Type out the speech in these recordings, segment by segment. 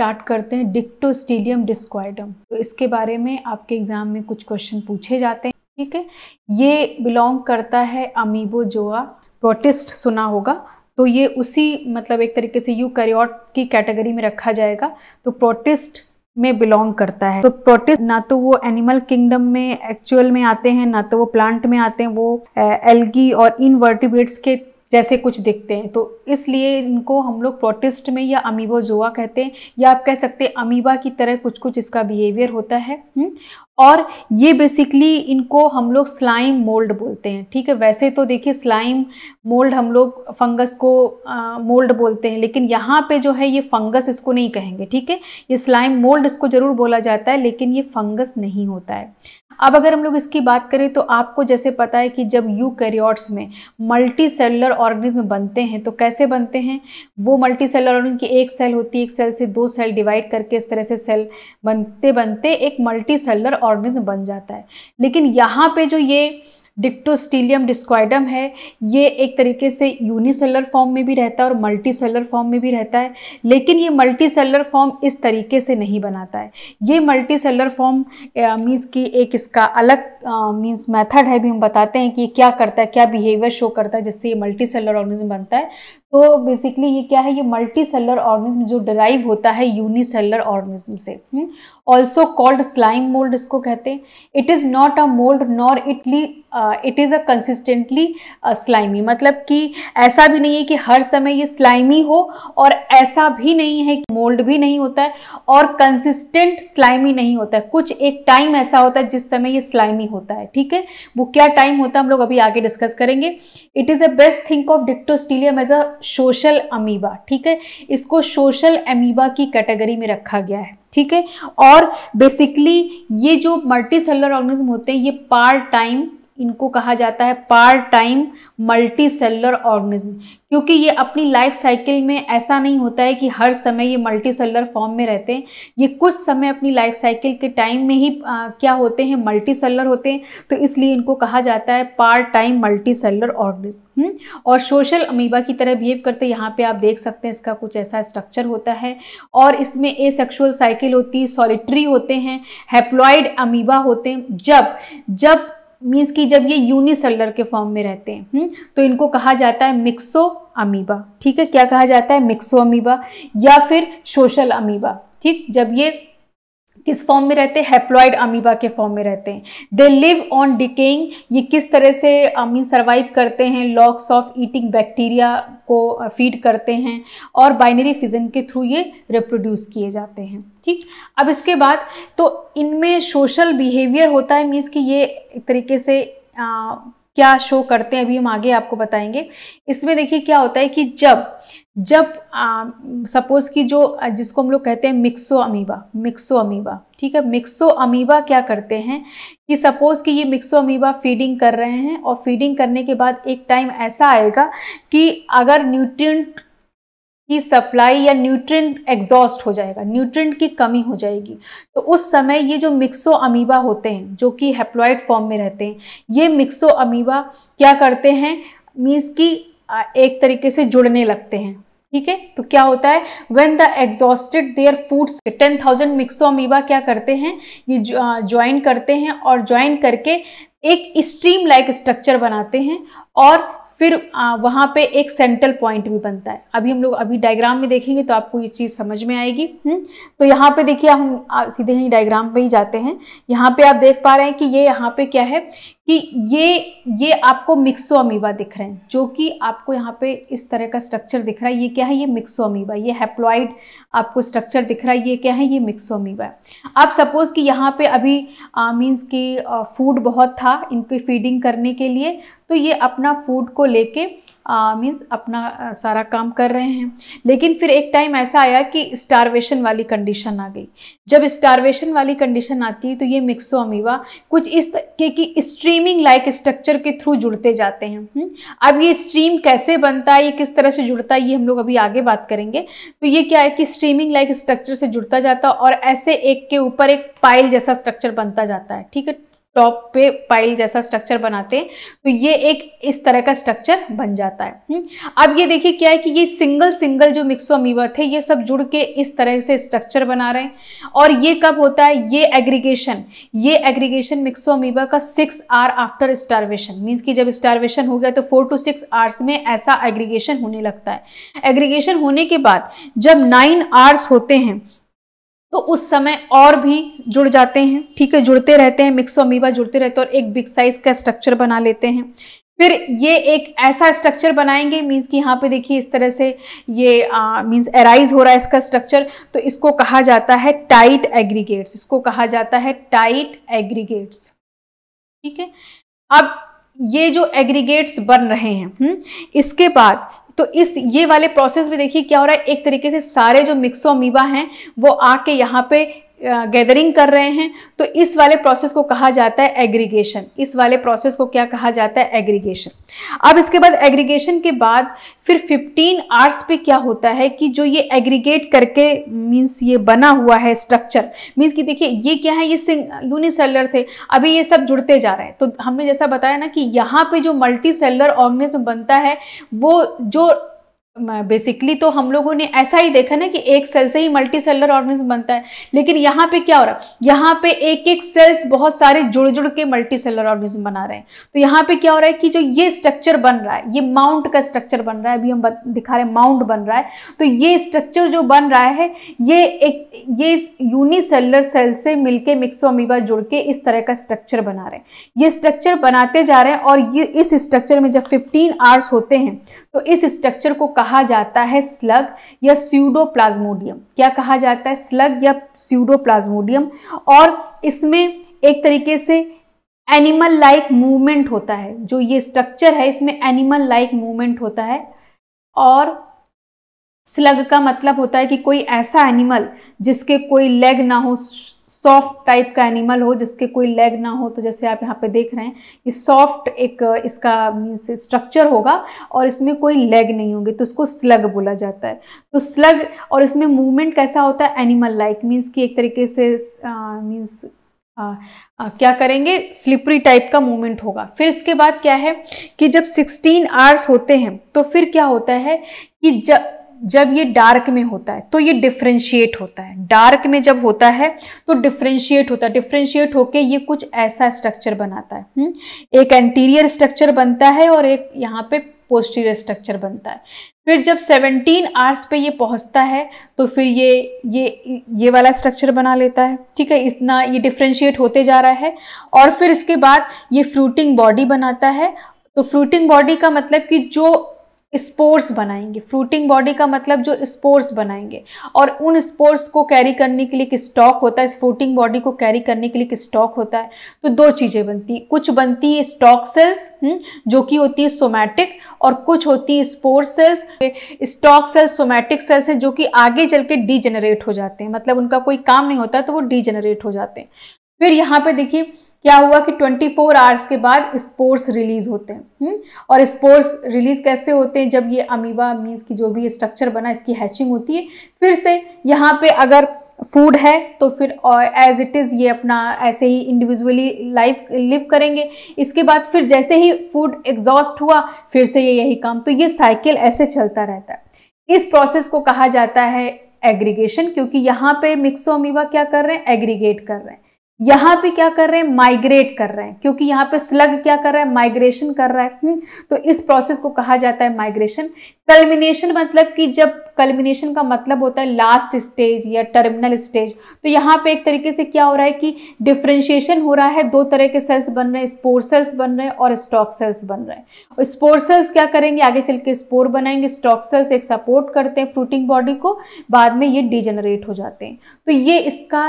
Start करते हैं डिक्टोस्टीलियम डिस्क्वाइडम तो इसके बारे में आपके एग्ज़ाम में कुछ क्वेश्चन पूछे जाते हैं ठीक है ये बिलोंग करता है अमीबो अमीबोजोआ प्रोटिस्ट सुना होगा तो ये उसी मतलब एक तरीके से यूकैरियोट की कैटेगरी में रखा जाएगा तो प्रोटिस्ट में बिलोंग करता है तो प्रोटिस्ट ना तो वो एनिमल किंगडम में एक्चुअल में आते हैं ना तो वो प्लांट में आते हैं वो एल्गी और इनवर्टिब्रेट्स के जैसे कुछ दिखते हैं तो इसलिए इनको हम लोग प्रोटिस्ट में या अमीबोजोआ कहते हैं या आप कह सकते हैं अमीबा की तरह कुछ कुछ इसका बिहेवियर होता है हुँ? हम्म? और ये बेसिकली इनको हम लोग स्लाइम मोल्ड बोलते हैं ठीक है वैसे तो देखिए स्लाइम मोल्ड हम लोग फंगस को मोल्ड बोलते हैं लेकिन यहाँ पे जो है ये फंगस इसको नहीं कहेंगे ठीक है ये स्लाइम मोल्ड इसको ज़रूर बोला जाता है लेकिन ये फंगस नहीं होता है अब अगर हम लोग इसकी बात करें तो आपको जैसे पता है कि जब यू में मल्टी सेलुलर ऑर्गेनिज्म बनते हैं तो कैसे बनते हैं वो मल्टी सेलर ऑर्गेनिज्म की एक सेल होती है एक सेल से दो सेल डिवाइड करके इस तरह से सेल बनते बनते एक मल्टी सेलर ऑर्गेनिज्म बन जाता है लेकिन यहाँ पे जो ये डिक्टोस्टीलियम डिस्कॉइडम है ये एक तरीके से यूनिसेलर फॉर्म में भी रहता है और मल्टी सेलर फॉर्म में भी रहता है लेकिन ये मल्टी सेलर फॉर्म इस तरीके से नहीं बनाता है ये मल्टी सेलर फॉर्म मीन्स की एक इसका अलग मीन्स मेथड है भी हम बताते हैं कि क्या करता है क्या बिहेवियर शो करता है जिससे ये मल्टी सेलर ऑर्गेनिज्म बनता है तो बेसिकली ये क्या है ये मल्टी सेलर ऑर्गेनिज्म जो डराइव होता है यूनिसेलर सेलर ऑर्गेनिज्म से ऑल्सो कॉल्ड स्लाइम मोल्ड इसको कहते हैं it is not a mould nor entirely it is a consistently slimy मतलब कि ऐसा भी नहीं है कि हर समय ये स्लाइमी हो और ऐसा भी नहीं है कि मोल्ड भी नहीं होता है और कंसिस्टेंट स्लाइमी नहीं होता है कुछ एक टाइम ऐसा होता है जिस समय ये स्लाइमी होता है ठीक है वो क्या टाइम होता है हम लोग अभी आगे डिस्कस करेंगे it is a best think of Dictyostelium as a social amoeba ठीक है इसको सोशल अमीबा की कैटेगरी में रखा गया है ठीक है और बेसिकली ये जो मल्टी सेलर ऑर्गेनिज्म होते हैं ये पार्ट टाइम इनको कहा जाता है part time multicellular organism क्योंकि ये अपनी लाइफ साइकिल में ऐसा नहीं होता है कि हर समय ये मल्टी सेलर फॉर्म में रहते हैं ये कुछ समय अपनी लाइफ साइकिल के टाइम में ही आ, क्या होते हैं मल्टी सेलर होते हैं तो इसलिए इनको कहा जाता है part time multicellular organism और सोशल अमीबा की तरह बिहेव करते यहाँ पर आप देख सकते हैं इसका कुछ ऐसा स्ट्रक्चर होता है और इसमें ए साइकिल होती है सॉलिट्री होते हैं हैप्लॉइड अमीबा होते हैं जब जब मीन्स कि जब ये यूनिसेलर के फॉर्म में रहते हैं हुँ? हम्म, तो इनको कहा जाता है मिक्सो अमीबा ठीक है क्या कहा जाता है मिक्सो अमीबा या फिर सोशल अमीबा ठीक जब ये किस फॉर्म में रहते हैं हेप्लॉइड अमीबा के फॉर्म में रहते हैं दे लिव ऑन डिकेइंग ये किस तरह से अमीन सर्वाइव करते हैं लॉक्स ऑफ ईटिंग बैक्टीरिया को फीड करते हैं और बाइनरी फिजन के थ्रू ये रिप्रोड्यूस किए जाते हैं ठीक अब इसके बाद तो इनमें सोशल बिहेवियर होता है मीन्स कि ये एक तरीके से आ, क्या शो करते हैं अभी हम आगे आपको बताएंगे इसमें देखिए क्या होता है कि जब जब सपोज कि जो जिसको हम लोग कहते हैं मिक्सो अमीबा मिक्सो अमीबा ठीक है मिक्सो अमीबा क्या करते हैं कि सपोज़ कि ये मिक्सो अमीबा फीडिंग कर रहे हैं और फीडिंग करने के बाद एक टाइम ऐसा आएगा कि अगर न्यूट्रिएंट की सप्लाई या न्यूट्रिएंट एग्जॉस्ट हो जाएगा न्यूट्रिएंट की कमी हो जाएगी तो उस समय ये जो मिक्सो अमीबा होते हैं जो कि हेप्लॉइड फॉर्म में रहते हैं ये मिक्सो अमीबा क्या करते हैं मीन्स की एक तरीके से जुड़ने लगते हैं ठीक है तो क्या होता है when the exhausted their foods ten thousand amoeba क्या करते हैं ये ज्वाइन करते हैं और ज्वाइन करके एक स्ट्रीम लाइक स्ट्रक्चर बनाते हैं और फिर वहाँ पे एक सेंट्रल पॉइंट भी बनता है अभी हम लोग अभी डायग्राम में देखेंगे तो आपको ये चीज़ समझ में आएगी हुँ? हम्म, तो यहाँ पे देखिए हम सीधे ही डायग्राम पे ही जाते हैं यहाँ पे आप देख पा रहे हैं कि ये यहाँ पे क्या है कि ये ये आपको मिक्सो अमीबा दिख रहे हैं जो कि आपको यहाँ पे इस तरह का स्ट्रक्चर दिख रहा है ये क्या है ये मिक्सो अमीबा ये हैप्लॉइड आपको स्ट्रक्चर दिख रहा है ये क्या है ये मिक्सो अमीबा अब सपोज़ कि यहाँ पे अभी मीन्स कि फूड बहुत था इनकी फीडिंग करने के लिए तो ये अपना फूड को लेके मीन्स अपना सारा काम कर रहे हैं लेकिन फिर एक टाइम ऐसा आया कि स्टारवेशन वाली कंडीशन आ गई जब स्टारवेशन वाली कंडीशन आती है तो ये मिक्सो अमीवा कुछ इस तरीके की स्ट्रीमिंग लाइक स्ट्रक्चर के थ्रू जुड़ते जाते हैं हुँ? हम्म? अब ये स्ट्रीम कैसे बनता है ये किस तरह से जुड़ता है ये हम लोग अभी आगे बात करेंगे तो ये क्या है कि स्ट्रीमिंग लाइक स्ट्रक्चर से जुड़ता जाता और ऐसे एक के ऊपर एक पाइल जैसा स्ट्रक्चर बनता जाता है ठीक है टॉप पे पाइल जैसा स्ट्रक्चर बनाते हैं तो ये एक इस तरह का स्ट्रक्चर बन जाता है हम्म, अब ये देखिए क्या है कि ये सिंगल सिंगल जो मिक्सोमीवा थे ये सब जुड़ के इस तरह से स्ट्रक्चर बना रहे हैं और ये कब होता है ये एग्रीगेशन ये एग्रीगेशन मिक्सो अमीबा का six hour after starvation means कि जब स्टारवेशन हो गया तो फोर टू सिक्स आवर्स में ऐसा एग्रीगेशन होने लगता है एग्रीगेशन होने के बाद जब नाइन आवर्स होते हैं तो उस समय और भी जुड़ जाते हैं ठीक है जुड़ते रहते हैं मिक्सो अमीबा जुड़ते रहते हैं और एक बिग साइज का स्ट्रक्चर बना लेते हैं फिर ये एक ऐसा स्ट्रक्चर बनाएंगे मीन्स कि यहाँ पे देखिए इस तरह से ये मीन्स एराइज हो रहा है इसका स्ट्रक्चर तो इसको कहा जाता है टाइट एग्रीगेट्स इसको कहा जाता है टाइट एग्रीगेट्स ठीक है अब ये जो एग्रीगेट्स बन रहे हैं हुँ? हम्म, इसके बाद तो इस ये वाले प्रोसेस में देखिए क्या हो रहा है एक तरीके से सारे जो अमीबा हैं वो आके यहाँ पे गैदरिंग कर रहे हैं तो इस वाले प्रोसेस को कहा जाता है एग्रीगेशन इस वाले प्रोसेस को क्या कहा जाता है एग्रीगेशन अब इसके बाद एग्रीगेशन के बाद फिर 15 आर्स पे क्या होता है कि जो ये एग्रीगेट करके मींस ये बना हुआ है स्ट्रक्चर मींस कि देखिए ये क्या है ये यूनिसेलर थे अभी ये सब जुड़ते जा रहे हैं तो हमने जैसा बताया ना कि यहाँ पर जो मल्टी सेलर ऑर्गेनिज्म बनता है वो जो बेसिकली तो हम लोगों ने ऐसा ही देखा ना कि एक सेल से ही मल्टी सेलर ऑर्गेनिज्म बनता है लेकिन यहाँ पे क्या हो रहा है यहाँ पे एक एक सेल्स बहुत सारे जुड़ जुड़ के मल्टी सेलर ऑर्गेनिज्म बना रहे हैं तो यहाँ पे क्या हो रहा है कि जो ये स्ट्रक्चर बन रहा है ये माउंट का स्ट्रक्चर बन रहा है अभी हम दिखा रहे हैं माउंट बन रहा है तो ये स्ट्रक्चर जो बन रहा है ये एक ये यूनिसेलर सेल से मिक्सो मिक्सोमीबा जुड़ के इस तरह का स्ट्रक्चर बना रहे हैं ये स्ट्रक्चर बनाते जा रहे हैं और ये इस स्ट्रक्चर में जब फिफ्टीन आवर्स होते हैं तो इस स्ट्रक्चर को कहा जाता है स्लग या प्लाज्मोडियम क्या कहा जाता है स्लग या प्लाज्मोडियम और इसमें एक तरीके से एनिमल लाइक मूवमेंट होता है जो ये स्ट्रक्चर है इसमें एनिमल लाइक मूवमेंट होता है और स्लग का मतलब होता है कि कोई ऐसा एनिमल जिसके कोई लेग ना हो सॉफ्ट टाइप का एनिमल हो जिसके कोई लेग ना हो तो जैसे आप यहाँ पे देख रहे हैं कि सॉफ्ट एक इसका मीन्स स्ट्रक्चर होगा और इसमें कोई लेग नहीं होगी तो इसको स्लग बोला जाता है तो स्लग और इसमें मूवमेंट कैसा होता है एनिमल लाइक मीन्स कि एक तरीके से मीन्स आ, आ, क्या करेंगे स्लिपरी टाइप का मूवमेंट होगा फिर इसके बाद क्या है कि जब 16 आवर्स होते हैं तो फिर क्या होता है कि जब जब ये डार्क में होता है तो ये डिफ्रेंशिएट होता है डार्क में जब होता है तो डिफ्रेंशिएट होता है डिफ्रेंशिएट होके ये कुछ ऐसा स्ट्रक्चर बनाता है हम्म, एक एंटीरियर स्ट्रक्चर बनता है और एक यहाँ पे पोस्टीरियर स्ट्रक्चर बनता है फिर जब 17 आवर्स पे ये पहुँचता है तो फिर ये ये ये वाला स्ट्रक्चर बना लेता है ठीक है इतना ये डिफ्रेंशिएट होते जा रहा है और फिर इसके बाद ये फ्रूटिंग बॉडी बनाता है तो फ्रूटिंग बॉडी का मतलब कि जो स्पोर्स बनाएंगे फ्रूटिंग बॉडी का मतलब जो स्पोर्स बनाएंगे और उन स्पोर्स को कैरी करने के लिए एक स्टॉक होता है इस फ्रूटिंग बॉडी को कैरी करने के लिए एक स्टॉक होता है तो दो चीज़ें बनती है कुछ बनती है स्टॉक सेल्स हम्म, जो कि होती है सोमैटिक और कुछ होती है spores cells stalk cells somatic cells हैं जो कि आगे चल के डीजेनरेट हो जाते हैं मतलब उनका कोई काम नहीं होता तो वो डीजेनरेट हो जाते हैं फिर यहाँ पर देखिए क्या हुआ कि 24 फोर आवर्स के बाद स्पोर्स रिलीज होते हैं हुँ? हम्म? और स्पोर्स रिलीज कैसे होते हैं जब ये अमीबा मीन्स की जो भी स्ट्रक्चर बना इसकी हैचिंग होती है फिर से यहाँ पे अगर फूड है तो फिर एज इट इज़ ये अपना ऐसे ही इंडिविजुअली लाइफ लिव करेंगे इसके बाद फिर जैसे ही फूड एग्जॉस्ट हुआ फिर से ये यही काम तो ये साइकिल ऐसे चलता रहता है इस प्रोसेस को कहा जाता है एग्रीगेशन क्योंकि यहाँ पे अमीबा क्या कर रहे हैं एग्रीगेट कर रहे हैं यहाँ पे क्या कर रहे हैं माइग्रेट कर रहे हैं क्योंकि यहाँ पे स्लग क्या कर रहा है माइग्रेशन कर रहा है हम्म, तो इस प्रोसेस को कहा जाता है माइग्रेशन कल्मिनेशन मतलब कि जब कल्मिनेशन का मतलब होता है लास्ट स्टेज या टर्मिनल स्टेज तो यहाँ पे एक तरीके से क्या हो रहा है कि डिफ्रेंशिएशन हो रहा है दो तरह के सेल्स बन रहे हैं स्पोर सेल्स बन रहे हैं और स्टॉक सेल्स बन रहे हैं स्पोर सेल्स क्या करेंगे आगे चल के स्पोर बनाएंगे स्टॉक सेल्स एक सपोर्ट करते हैं फ्रूटिंग बॉडी को बाद में ये डिजेनरेट हो जाते हैं तो ये इसका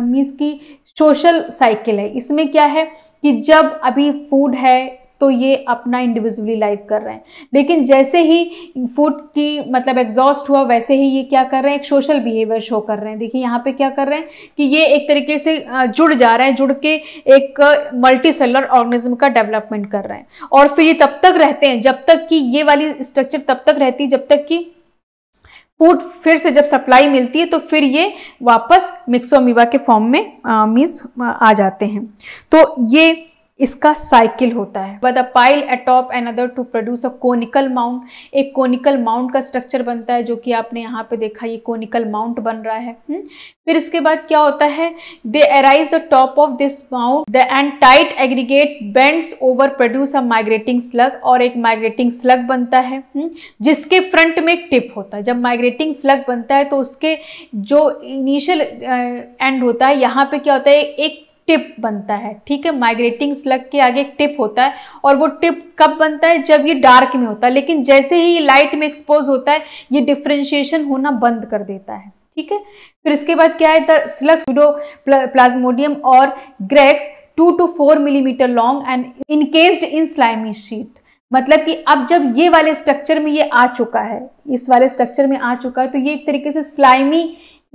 मीन्स uh, की सोशल साइकिल है इसमें क्या है कि जब अभी फूड है तो ये अपना इंडिविजुअली लाइफ कर रहे हैं लेकिन जैसे ही फूड की मतलब एग्जॉस्ट हुआ वैसे ही ये क्या कर रहे हैं एक सोशल बिहेवियर शो कर रहे हैं देखिए यहाँ पे क्या कर रहे हैं कि ये एक तरीके से जुड़ जा रहे हैं जुड़ के एक मल्टी सेलर ऑर्गेनिज्म का डेवलपमेंट कर रहे हैं और फिर ये तब तक रहते हैं जब तक कि ये वाली स्ट्रक्चर तब तक रहती है जब तक कि फूड फिर से जब सप्लाई मिलती है तो फिर ये वापस मिक्सोमीवा के फॉर्म में मीन्स आ जाते हैं तो ये इसका साइकिल होता है बाद a pile atop other to produce a conical mount एक कोनिकल माउंट का स्ट्रक्चर बनता है जो कि आपने यहाँ पे देखा ये कोनिकल माउंट बन रहा है हुँ? हम्म? फिर इसके बाद क्या होता है they arise the top of this mount the end tight aggregate bends over produce a migrating slug और एक माइग्रेटिंग स्लग बनता है हुँ? हम्म? जिसके फ्रंट में एक टिप होता है जब माइग्रेटिंग स्लग बनता है तो उसके जो इनिशियल एंड होता है यहाँ पे क्या होता है एक टिप बनता है ठीक है माइग्रेटिंग स्लग के आगे एक टिप होता है और वो टिप कब बनता है जब ये डार्क में होता है लेकिन जैसे ही ये लाइट में एक्सपोज होता है ये डिफ्रेंशिएशन होना बंद कर देता है ठीक है फिर इसके बाद क्या है द स्लग सूडो प्लाज्मोडियम और grex two to four millimetre long and encased in slimy sheet मतलब कि अब जब ये वाले स्ट्रक्चर में ये आ चुका है इस वाले स्ट्रक्चर में आ चुका है तो ये एक तरीके से स्लाइमी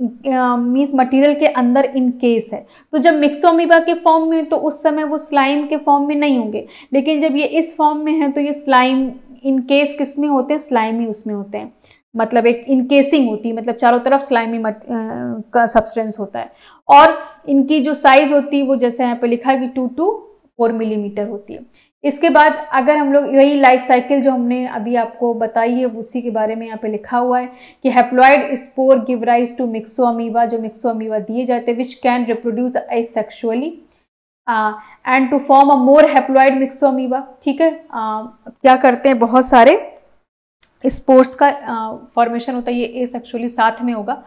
मीन्स मटेरियल के अंदर इनकेस है तो जब मिक्सोमीबा के फॉर्म में तो उस समय वो स्लाइम के फॉर्म में नहीं होंगे लेकिन जब ये इस फॉर्म में है तो ये स्लाइम इनकेस किस में होते हैं स्लाइम ही उसमें होते हैं मतलब एक इनकेसिंग होती है मतलब चारों तरफ स्लाइमी मट का सब्सटेंस होता है और इनकी जो साइज़ होती है वो जैसे यहाँ पे लिखा है कि टू टू फोर मिलीमीटर होती है इसके बाद अगर हम लोग यही लाइफ साइकिल जो हमने अभी आपको बताई है उसी के बारे में यहाँ पे लिखा हुआ है कि haploid spore give rise to myxamoeba जो मिक्सो अमीवा दिए जाते हैं which can reproduce asexually and to form a more haploid myxamoeba ठीक है uh, क्या करते हैं बहुत सारे स्पोर्ट्स का फॉर्मेशन uh, होता है ये ए सेक्शुअली साथ में होगा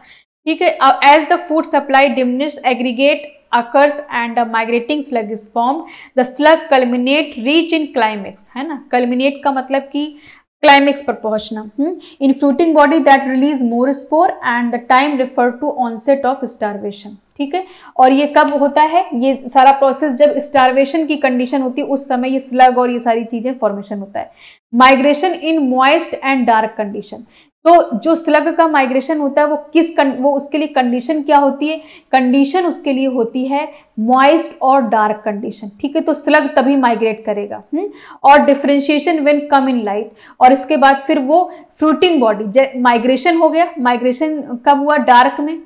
ठीक है as the food supply diminish aggregate occurs and a migrating slug is formed the slug culminate reach in climax है ना culminate का मतलब कि क्लाइमेक्स पर पहुंचना in fruiting body that release more spore and the time refer to onset of starvation ठीक है और ये कब होता है ये सारा प्रोसेस जब स्टारवेशन की कंडीशन होती है उस समय ये स्लग और ये सारी चीज़ें फॉर्मेशन होता है migration in moist and dark condition तो जो स्लग का माइग्रेशन होता है वो किस कन, वो उसके लिए कंडीशन क्या होती है कंडीशन उसके लिए होती है मॉइस्ट और डार्क कंडीशन ठीक है तो स्लग तभी माइग्रेट करेगा हुँ? हम्म? और differentiation when come in light और इसके बाद फिर वो फ्रूटिंग बॉडी माइग्रेशन हो गया माइग्रेशन कब हुआ डार्क में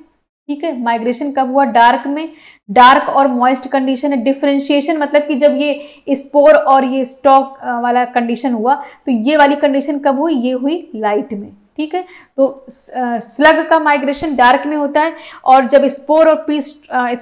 ठीक है माइग्रेशन कब हुआ डार्क में डार्क और मॉइस्ट कंडीशन है डिफ्रेंशिएशन मतलब कि जब ये स्पोर और ये स्टॉक वाला कंडीशन हुआ तो ये वाली कंडीशन कब हुई ये हुई लाइट में ठीक है तो स्लग का माइग्रेशन डार्क में होता है और जब स्पोर और पीस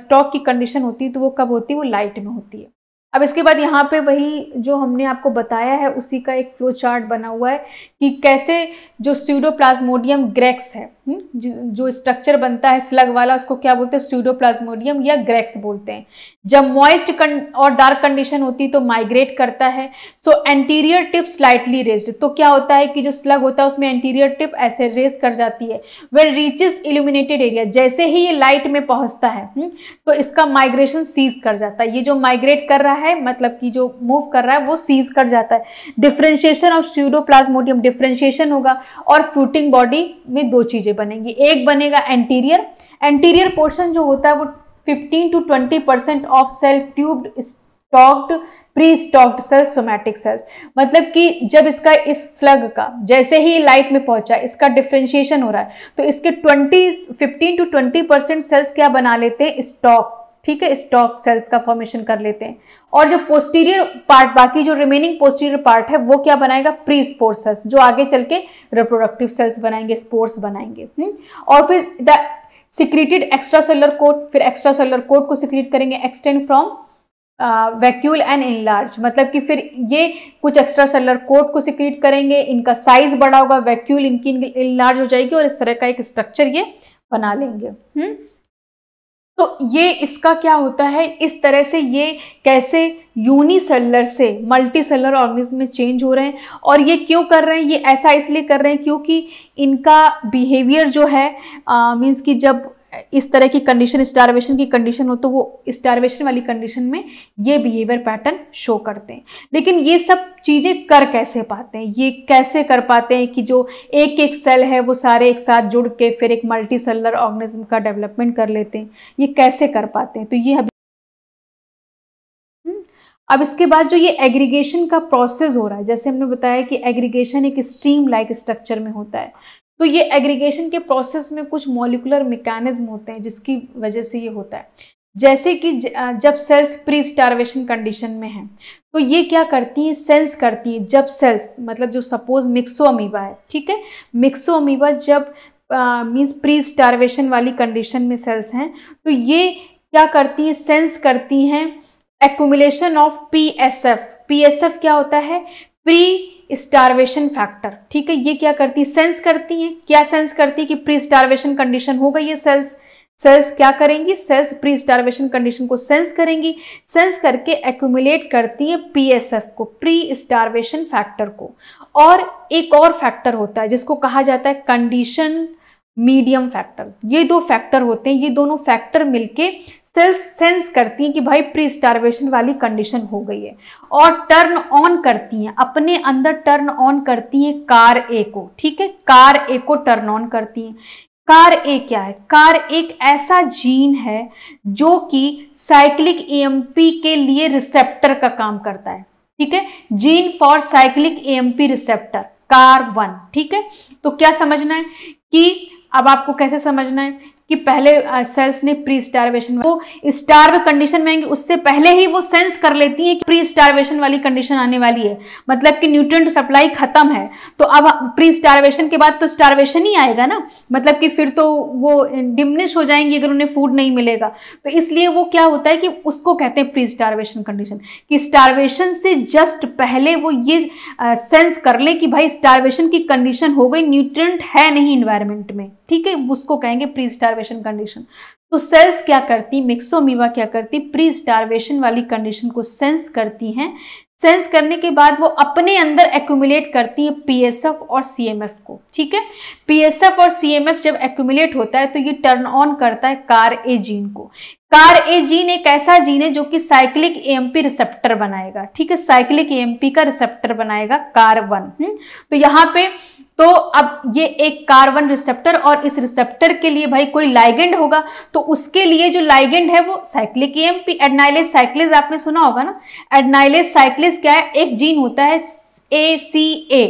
स्टॉक की कंडीशन होती है तो वो कब होती है वो लाइट में होती है अब इसके बाद यहाँ पे वही जो हमने आपको बताया है उसी का एक फ्लो चार्ट बना हुआ है कि कैसे जो स्यूडोप्लाज्मोडियम ग्रेक्स है हम्म, जो स्ट्रक्चर बनता है स्लग वाला उसको क्या बोलते हैं स्यूडोप्लाज्मोडियम या ग्रेक्स बोलते हैं जब मॉइस्ट और डार्क कंडीशन होती है तो माइग्रेट करता है so anterior tip slightly raised तो क्या होता है कि जो स्लग होता है उसमें एंटीरियर टिप ऐसे रेस कर जाती है वेन रीचेस इल्यूमिनेटेड एरिया जैसे ही ये लाइट में पहुंचता है हम्म, तो इसका माइग्रेशन सीज कर जाता है ये जो माइग्रेट कर रहा है मतलब कि जो मूव कर रहा है वो सीज कर जाता है डिफ्रेंशिएशन ऑफ स्यूडोप्लाज्मोडियम डिफ्रेंशिएशन होगा और फ्रूटिंग बॉडी में दो चीज़ें चीज़ें बनेंगी एक बनेगा एंटीरियर एंटीरियर पोर्शन जो होता है वो 15 to 20 percent of cell to be stalked pre stalked cell somatic cells मतलब कि जब इसका इस स्लग का जैसे ही लाइट में पहुंचा इसका डिफ्रेंशिएशन हो रहा है तो इसके 20 15 टू 20 परसेंट सेल्स क्या बना लेते हैं स्टॉक ठीक है स्टॉक सेल्स का फॉर्मेशन कर लेते हैं और जो पोस्टीरियर पार्ट बाकी जो रिमेनिंग पोस्टीरियर पार्ट है वो क्या बनाएगा प्री स्पोर्ट सेल्स जो आगे चल के रिप्रोडक्टिव सेल्स बनाएंगे स्पोर्स बनाएंगे हम्म? और फिर the secreted extracellular coat फिर एक्स्ट्रा सेलर कोट को सिक्रीट करेंगे extend from vacuole and enlarge मतलब कि फिर ये कुछ एक्स्ट्रा सेलर कोट को सिक्रीट करेंगे इनका साइज बड़ा होगा वैक्यूल इनकी इनलार्ज हो जाएगी और इस तरह का एक स्ट्रक्चर ये बना लेंगे हुँ? हम्म? तो ये इसका क्या होता है इस तरह से ये कैसे यूनिसेलर से मल्टी सेलर ऑर्गेनिज्म में चेंज हो रहे हैं और ये क्यों कर रहे हैं ये ऐसा इसलिए कर रहे हैं क्योंकि इनका बिहेवियर जो है मीन्स कि जब इस तरह की कंडीशन स्टारवेशन की कंडीशन हो तो वो स्टारवेशन वाली कंडीशन में ये बिहेवियर पैटर्न शो करते हैं लेकिन ये सब चीज़ें कर कैसे पाते हैं ये कैसे कर पाते हैं कि जो एक एक सेल है वो सारे एक साथ जुड़ के फिर एक मल्टी सेलर ऑर्गेनिज्म का डेवलपमेंट कर लेते हैं ये कैसे कर पाते हैं तो ये अभी अब इसके बाद जो ये एग्रीगेशन का प्रोसेस हो रहा है जैसे हमने बताया कि एग्रीगेशन एक स्ट्रीम लाइक स्ट्रक्चर में होता है तो ये एग्रीगेशन के प्रोसेस में कुछ मॉलिकुलर मेकानिज्म होते हैं जिसकी वजह से ये होता है जैसे कि जब सेल्स प्री स्टारवेशन कंडीशन में हैं तो ये क्या करती हैं सेंस करती हैं जब सेल्स मतलब जो सपोज मिक्सो अमीबा है ठीक है मिक्सो अमीबा जब मीन्स प्री स्टारवेशन वाली कंडीशन में सेल्स हैं तो ये क्या करती हैं सेंस करती हैं accumulation of P S F P S F क्या होता है प्री स्टारवेशन फैक्टर ठीक है ये क्या करती है सेंस करती हैं क्या सेंस करती है कि प्री स्टारवेशन कंडीशन हो गई है सेल्स सेल्स क्या करेंगी सेल्स प्री स्टारवेशन कंडीशन को सेंस करेंगी सेंस करके एक्यूमुलेट करती है पीएसएफ को प्री स्टारवेशन फैक्टर को और एक और फैक्टर होता है जिसको कहा जाता है कंडीशन मीडियम फैक्टर ये दो फैक्टर होते हैं ये दोनों फैक्टर मिलके सेल्स सेंस करती हैं कि भाई प्री स्टारवेशन वाली कंडीशन हो गई है और टर्न ऑन करती हैं अपने अंदर टर्न ऑन करती हैं कार ए को ठीक है कार ए को टर्न ऑन करती हैं कार ए क्या है कार एक ऐसा जीन है जो कि साइक्लिक एएमपी के लिए रिसेप्टर का काम करता है ठीक है gene for cyclic AMP receptor car one ठीक है तो क्या समझना है कि अब आपको कैसे समझना है कि पहले सेल्स ने प्री स्टारवेशन वो स्टार्व कंडीशन में आएंगे उससे पहले ही वो सेंस कर लेती है कि प्री स्टारवेशन वाली कंडीशन आने वाली है मतलब कि न्यूट्रिएंट सप्लाई खत्म है तो अब प्री स्टारवेशन के बाद तो स्टारवेशन ही आएगा ना मतलब कि फिर तो वो डिमनिश हो जाएंगी अगर उन्हें फूड नहीं मिलेगा तो इसलिए वो क्या होता है कि उसको कहते हैं प्री स्टारवेशन कंडीशन कि स्टारवेशन से जस्ट पहले वो ये सेंस कर ले कि भाई स्टारवेशन की कंडीशन हो गई न्यूट्रिएंट है नहीं इन्वायरमेंट में ठीक है उसको कहेंगे प्री स्टार स्टारवेशन कंडीशन तो सेल्स क्या करती मिक्सोमीवा क्या करती प्री स्टारवेशन वाली कंडीशन को सेंस करती हैं सेंस करने के बाद वो अपने अंदर एक्यूमुलेट करती है पीएसएफ और सीएमएफ को ठीक है पीएसएफ और सीएमएफ जब एक्यूमुलेट होता है तो ये टर्न ऑन करता है कार ए जीन को कार ए जीन एक ऐसा जीन है जो कि साइक्लिक एएमपी रिसेप्टर बनाएगा ठीक है साइक्लिक एएमपी का रिसेप्टर बनाएगा कार वन हम्म? तो यहाँ पे तो अब ये एक कार्बन रिसेप्टर और इस रिसेप्टर के लिए भाई कोई लाइगेंड होगा तो उसके लिए जो लाइगेंड है वो cyclic M P adenylyl cyclase आपने सुना होगा ना एडनाइलिस साइक्लिस क्या है एक जीन होता है ए सी ए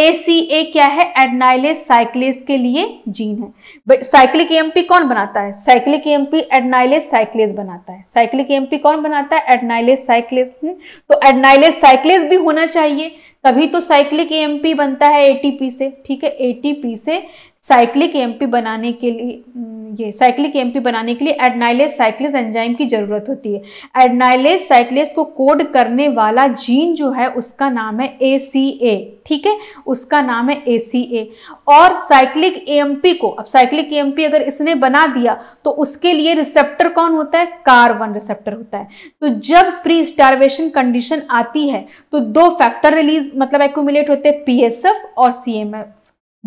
ए सी ए क्या है एडनाइलेस साइक्लेस के लिए जीन है साइक्लिक एएमपी कौन बनाता है साइक्लिक एएमपी एडनाइलेस साइक्लेस बनाता है साइक्लिक एएमपी कौन बनाता है एडनाइलेस साइक्लेस हम्म, तो एडनाइलेस साइक्लेस भी होना चाहिए तभी तो साइक्लिक एएमपी बनता है एटीपी से ठीक है एटीपी से साइक्लिक एमपी बनाने के लिए हम्म, ये साइक्लिक एमपी बनाने के लिए एडनाइलेस साइक्लिस एंजाइम की ज़रूरत होती है एडनाइलेस साइक्लिस को कोड करने वाला जीन जो है उसका नाम है ए सी ए ठीक है उसका नाम है ए सी ए और साइक्लिक एमपी को अब साइक्लिक एमपी अगर इसने बना दिया तो उसके लिए रिसेप्टर कौन होता है कार्बन रिसेप्टर होता है तो जब प्री स्टारवेशन कंडीशन आती है तो दो फैक्टर रिलीज मतलब एक्यूमुलेट होते हैं पी और सी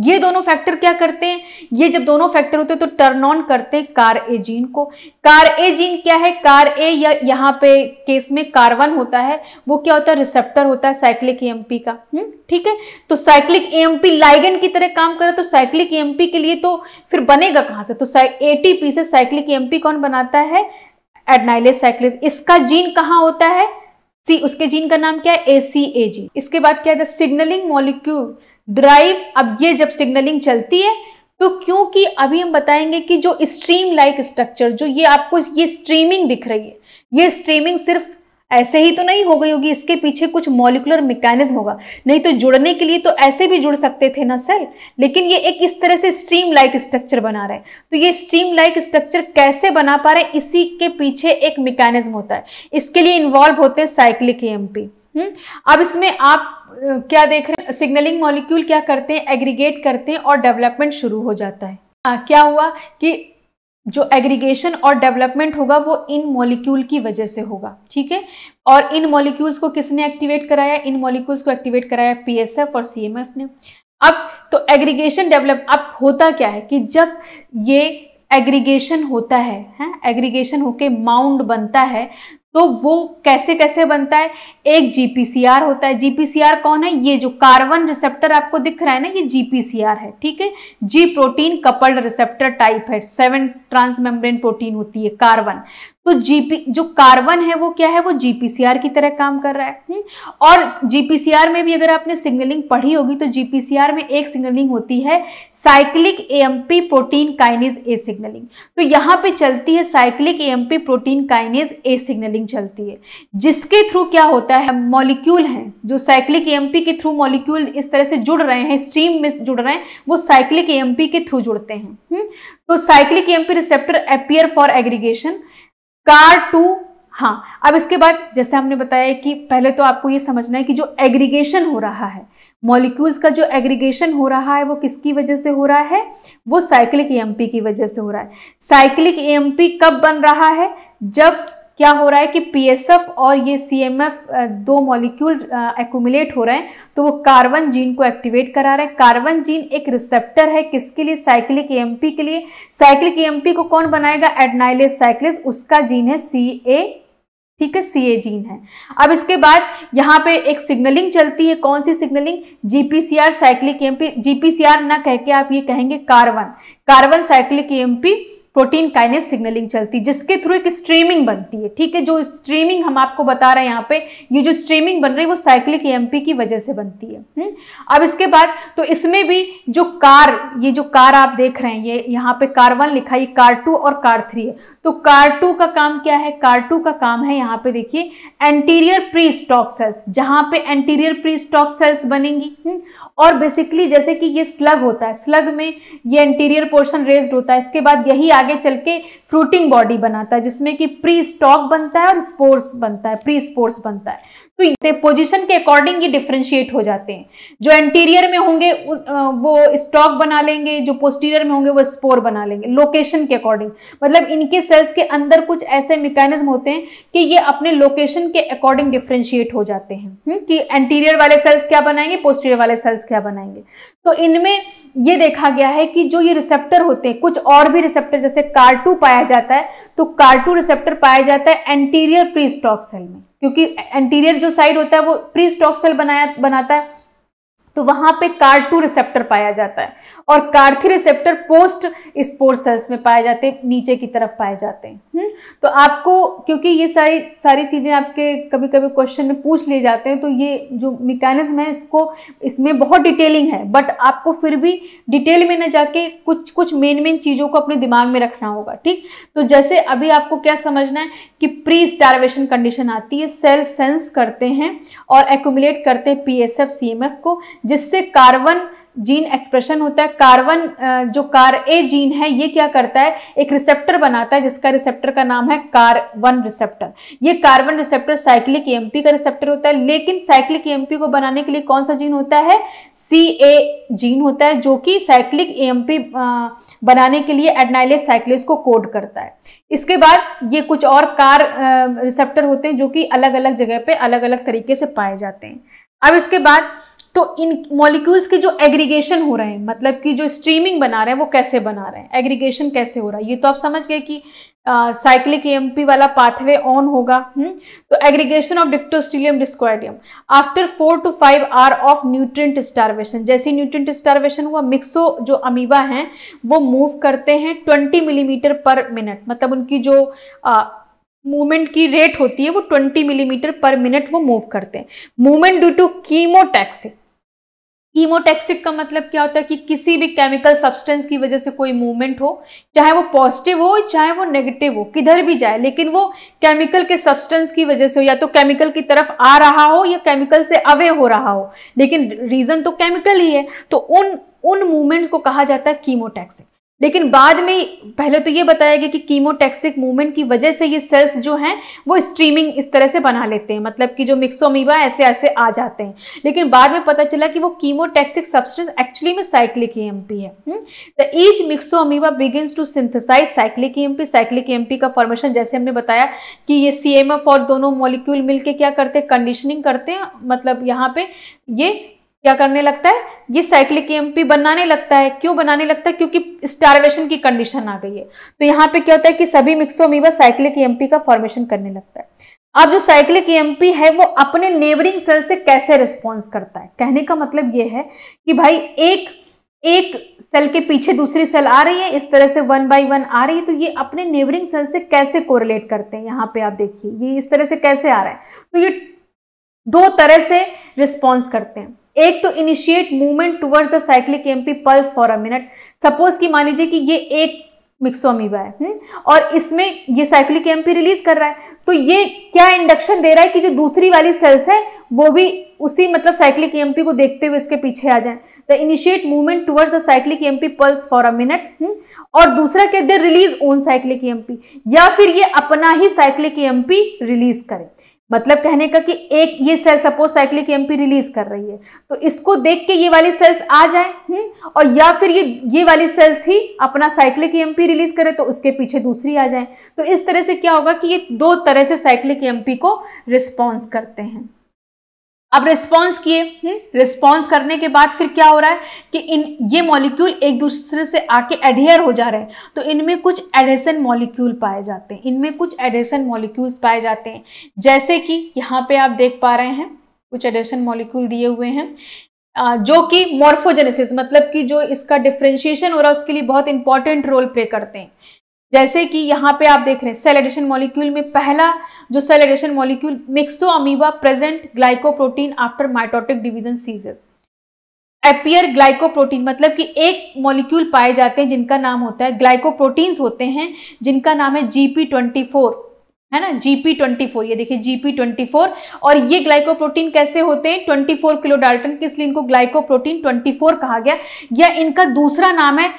ये दोनों फैक्टर क्या करते हैं ये जब दोनों फैक्टर होते हैं तो टर्न ऑन करते हैं कार ए जीन को कार ए जीन क्या है कार ए या यहाँ पे केस में कार्बन होता है वो क्या होता है रिसेप्टर होता है साइक्लिक एएमपी का हम्म, ठीक है तो साइक्लिक एएमपी लाइगन की तरह काम करे तो साइक्लिक एएमपी के लिए तो फिर बनेगा कहां से तो एटीपी से साइक्लिक एएमपी कौन बनाता है एडनाइलेस साइक्लिस इसका जीन कहाँ होता है सी उसके जीन का नाम क्या है ए सी ए जीन इसके बाद क्या है सिग्नलिंग मॉलिक्यूल ड्राइव अब ये जब सिग्नलिंग चलती है तो क्योंकि अभी हम बताएंगे कि जो स्ट्रीम लाइक स्ट्रक्चर जो ये आपको ये स्ट्रीमिंग दिख रही है ये स्ट्रीमिंग सिर्फ ऐसे ही तो नहीं हो गई होगी इसके पीछे कुछ मॉलिकुलर मैकेनिज्म होगा नहीं तो जुड़ने के लिए तो ऐसे भी जुड़ सकते थे ना सेल लेकिन ये एक इस तरह से स्ट्रीम लाइक स्ट्रक्चर बना रहे हैं तो ये स्ट्रीम लाइक स्ट्रक्चर कैसे बना पा रहे इसी के पीछे एक मैकेनिज्म होता है इसके लिए इन्वॉल्व होते हैं साइक्लिक एम e हम्म। अब इसमें आप क्या देख रहे हैं सिग्नलिंग मॉलिक्यूल क्या करते हैं एग्रीगेट करते हैं और डेवलपमेंट शुरू हो जाता है आ, हाँ, क्या हुआ कि जो एग्रीगेशन और डेवलपमेंट होगा वो इन मॉलिक्यूल की वजह से होगा ठीक है और इन मॉलिक्यूल्स को किसने एक्टिवेट कराया इन मॉलिक्यूल्स को एक्टिवेट कराया पीएसएफ और सीएमएफ ने अब तो एग्रीगेशन डेवलप अब होता क्या है कि जब ये एग्रीगेशन होता है एग्रीगेशन होके माउंड बनता है तो वो कैसे कैसे बनता है एक जीपीसीआर होता है जीपीसीआर कौन है ये जो कार्बन रिसेप्टर आपको दिख रहा है ना ये जीपीसीआर है ठीक है G protein coupled receptor type है सेवन ट्रांसमेम्ब्रेन प्रोटीन होती है कार्बन तो जीपी जो कार्बन है वो क्या है वो जीपीसीआर की तरह काम कर रहा है हुँ? हम्म? और जीपीसीआर में भी अगर आपने सिग्नलिंग पढ़ी होगी तो जीपीसीआर में एक सिग्नलिंग होती है cyclic AMP protein kinase A signalling तो यहाँ पे चलती है cyclic AMP protein kinase A signalling चलती है जिसके थ्रू क्या होता है मॉलिक्यूल हैं जो साइक्लिक ए के थ्रू मॉलिक्यूल इस तरह से जुड़ रहे हैं स्ट्रीम में जुड़ रहे हैं वो साइक्लिक एएमपी के थ्रू जुड़ते हैं हुँ? हम्म? तो cyclic M receptor appear for aggregation car two हाँ अब इसके बाद जैसे हमने बताया कि पहले तो आपको ये समझना है कि जो एग्रीगेशन हो रहा है मॉलिक्यूल्स का जो एग्रीगेशन हो रहा है वो किसकी वजह से हो रहा है वो साइक्लिक एएमपी की वजह से हो रहा है साइक्लिक एएमपी कब बन रहा है जब क्या हो रहा है कि पी और ये सी दो मॉलिक्यूल एक्यूमुलेट हो रहे हैं तो वो कार्बन जीन को एक्टिवेट करा रहे हैं कार्बन जीन एक रिसेप्टर है किसके लिए साइक्लिक एम के लिए साइक्लिक एम को कौन बनाएगा एडनाइले साइक्लिस उसका जीन है सी ए ठीक है सी ए जीन है अब इसके बाद यहाँ पे एक सिग्नलिंग चलती है कौन सी signalling GPCR cyclic AMP GPCR ना कह के आप ये कहेंगे carbon carbon cyclic AMP protein kinase signalling चलती है जिसके थ्रू एक स्ट्रीमिंग बनती है ठीक है जो स्ट्रीमिंग हम आपको बता रहे हैं यहाँ पे ये जो स्ट्रीमिंग बन रही है वो साइक्लिक एएमपी की वजह से बनती है हुँ? हम्म? अब इसके बाद तो इसमें भी जो कार ये जो कार आप देख रहे हैं ये यहाँ पे कार वन लिखा है कार टू और कार थ्री है तो कार टू का काम क्या है कार टू का काम है यहाँ पे देखिए एंटीरियर प्री स्टॉक सेल्स जहाँ पे एंटीरियर प्री स्टॉक सेल्स बनेंगी हुँ? हम्म? और बेसिकली जैसे कि ये स्लग होता है स्लग में ये एंटीरियर पोर्शन रेस्ड होता है इसके बाद यही आगे चल के फ्रूटिंग बॉडी बनाता है जिसमें कि प्री स्टॉक बनता है और स्पोर्स बनता है प्री स्पोर्स बनता है तो पोजीशन के अकॉर्डिंग ही डिफ्रेंशिएट हो जाते हैं जो एंटीरियर में होंगे उस वो स्टॉक बना लेंगे जो पोस्टीरियर में होंगे वो स्पोर बना लेंगे लोकेशन के अकॉर्डिंग मतलब इनके सेल्स के अंदर कुछ ऐसे मैकेनिज्म होते हैं कि ये अपने लोकेशन के अकॉर्डिंग डिफ्रेंशिएट हो जाते हैं हुँ? हम्म, कि एंटीरियर वाले सेल्स क्या बनाएंगे पोस्टीरियर वाले सेल्स क्या बनाएंगे तो इनमें ये देखा गया है कि जो ये रिसेप्टर होते हैं कुछ और भी रिसेप्टर जैसे कार्टू पाया जाता है तो कार्टू रिसेप्टर पाया जाता है एंटीरियर प्री स्टॉक सेल में क्योंकि एंटीरियर जो साइड होता है वो प्री स्टॉक सेल बनाया बनाता है तो वहां पे कार टू रिसेप्टर पाया जाता है और car three receptor post spore cells में पाए जाते हैं नीचे की तरफ पाए जाते हैं हम्म, तो आपको क्योंकि ये सारी सारी चीज़ें आपके कभी कभी क्वेश्चन में पूछ लिए जाते हैं तो ये जो मेकानिज्म है इसको इसमें बहुत डिटेलिंग है बट आपको फिर भी डिटेल में न जाके कुछ कुछ मेन मेन चीज़ों को अपने दिमाग में रखना होगा ठीक तो जैसे अभी आपको क्या समझना है कि प्री स्टारवेशन कंडीशन आती है सेल सेंस करते हैं और एकुमुलेट करते हैं पी एस को जिससे कार्बन जीन एक्सप्रेशन होता है कार्बन जो कार ए जीन है ये क्या करता है एक रिसेप्टर बनाता है जिसका रिसेप्टर का नाम है कार वन रिसेप्टर ये कार्बन रिसेप्टर साइक्लिक एएमपी का रिसेप्टर होता है लेकिन साइक्लिक एएमपी e को बनाने के लिए कौन सा जीन होता है सी ए जीन होता है जो कि साइक्लिक एएमपी e बनाने के लिए एडनाइले साइक्लिस को कोड करता है इसके बाद ये कुछ और कार रिसेप्टर होते हैं जो कि अलग अलग जगह पर अलग अलग तरीके से पाए जाते हैं अब इसके बाद तो इन मॉलिक्यूल्स के जो एग्रीगेशन हो रहे हैं मतलब कि जो स्ट्रीमिंग बना रहे हैं वो कैसे बना रहे हैं एग्रीगेशन कैसे हो रहा है ये तो आप समझ गए कि साइक्लिक पी वाला पाथवे ऑन होगा हुँ? हम्म? तो aggregation of Dictyostelium discoideum after four to five hour of nutrient starvation जैसे न्यूट्रिएंट स्टारवेशन हुआ मिक्सो जो अमीबा हैं वो मूव करते हैं ट्वेंटी मिलीमीटर पर मिनट मतलब उनकी जो आ, मूवमेंट की रेट होती है वो 20 मिलीमीटर पर मिनट वो मूव करते हैं movement due to chemotactic chemotactic का मतलब क्या होता है कि किसी भी केमिकल सब्सटेंस की वजह से कोई मूवमेंट हो चाहे वो पॉजिटिव हो चाहे वो नेगेटिव हो किधर भी जाए लेकिन वो केमिकल के सब्सटेंस की वजह से हो या तो केमिकल की तरफ आ रहा हो या केमिकल से अवे हो रहा हो लेकिन रीज़न तो केमिकल ही है तो उन उन मूवमेंट्स को कहा जाता है कीमोटैक्सिक लेकिन बाद में पहले तो ये बताया गया कि कीमोटैक्सिक मूवमेंट की वजह से ये सेल्स जो हैं वो स्ट्रीमिंग इस तरह से बना लेते हैं मतलब कि जो मिक्सोमीबा ऐसे ऐसे आ जाते हैं लेकिन बाद में पता चला कि वो कीमोटैक्सिक सब्सटेंस एक्चुअली में साइक्लिक ई है the each myxamoeba begins to synthesise cyclic E cyclic E का फॉर्मेशन जैसे हमने बताया कि ये सी और दोनों मॉलिक्यूल मिलकर क्या करते हैं कंडीशनिंग करते हैं मतलब यहाँ पे ये क्या करने लगता है ये साइक्लिक एएमपी e बनाने लगता है क्यों बनाने लगता है क्योंकि स्टारवेशन की कंडीशन आ गई है तो यहाँ पे क्या होता है कि सभी मिक्सोमीबा साइक्लिक एएमपी का फॉर्मेशन करने लगता है अब जो साइक्लिक एएमपी e है वो अपने नेबरिंग सेल से कैसे रिस्पॉन्स करता है कहने का मतलब ये है कि भाई एक एक सेल के पीछे दूसरी सेल आ रही है इस तरह से वन बाई वन आ रही है तो ये अपने नेबरिंग सेल से कैसे कोरिलेट करते हैं यहाँ पे आप देखिए ये इस तरह से कैसे आ रहा है तो ये दो तरह से रिस्पॉन्स करते हैं एक तो initiate movement towards the cyclic AMP pulse for a minute suppose कि मान लीजिए कि ये एक मिक्सोमीबा है हुँ? हम्म, और इसमें ये साइक्लिक एमपी रिलीज कर रहा है तो ये क्या इंडक्शन दे रहा है कि जो दूसरी वाली सेल्स है वो भी उसी मतलब साइक्लिक एमपी को देखते हुए इसके पीछे आ जाए the initiate movement towards the cyclic AMP pulse for a minute और दूसरा कहते हैं रिलीज ओन साइक्लिक एमपी या फिर ये अपना ही साइक्लिक एमपी रिलीज करें मतलब कहने का कि एक ये cell suppose cyclic AMP release कर रही है तो इसको देख के ये वाली सेल्स आ जाए हुँ? हम्म, और या फिर ये ये वाली सेल्स ही अपना साइक्लिक एमपी रिलीज करे तो उसके पीछे दूसरी आ जाए तो इस तरह से क्या होगा कि ये दो तरह से साइक्लिक एमपी को रिस्पॉन्स करते हैं अब रिस्पॉन्स किए रिस्पॉन्स हम्म, करने के बाद फिर क्या हो रहा है कि इन ये मॉलिक्यूल एक दूसरे से आके एडहेयर हो जा रहे हैं तो इनमें कुछ एडेसन मॉलिक्यूल पाए जाते हैं इनमें कुछ एडेसन मॉलिक्यूल्स पाए जाते हैं जैसे कि यहाँ पे आप देख पा रहे हैं कुछ एडेसन मॉलिक्यूल दिए हुए हैं जो कि मॉर्फोजेनेसिस मतलब कि जो इसका डिफ्रेंशिएशन हो रहा है उसके लिए बहुत इंपॉर्टेंट रोल प्ले करते हैं जैसे कि यहाँ पे आप देख रहे हैं सेलेडेशन मॉलिक्यूल में पहला जो cell adhesion molecule myxamoeba present glycoprotein after mitotic division ceases appear glycoprotein मतलब कि एक मॉलिक्यूल पाए जाते हैं जिनका नाम होता है ग्लाइकोप्रोटीन्स होते हैं जिनका नाम है जीपी ट्वेंटी फोर है ना जीपी ट्वेंटी फोर ये देखिए जीपी ट्वेंटी फोर और ये ग्लाइकोप्रोटीन कैसे होते हैं ट्वेंटी फोर किलो डाल्टन के लिए इनको ग्लाइकोप्रोटीन ट्वेंटी फोर कहा गया या इनका दूसरा नाम है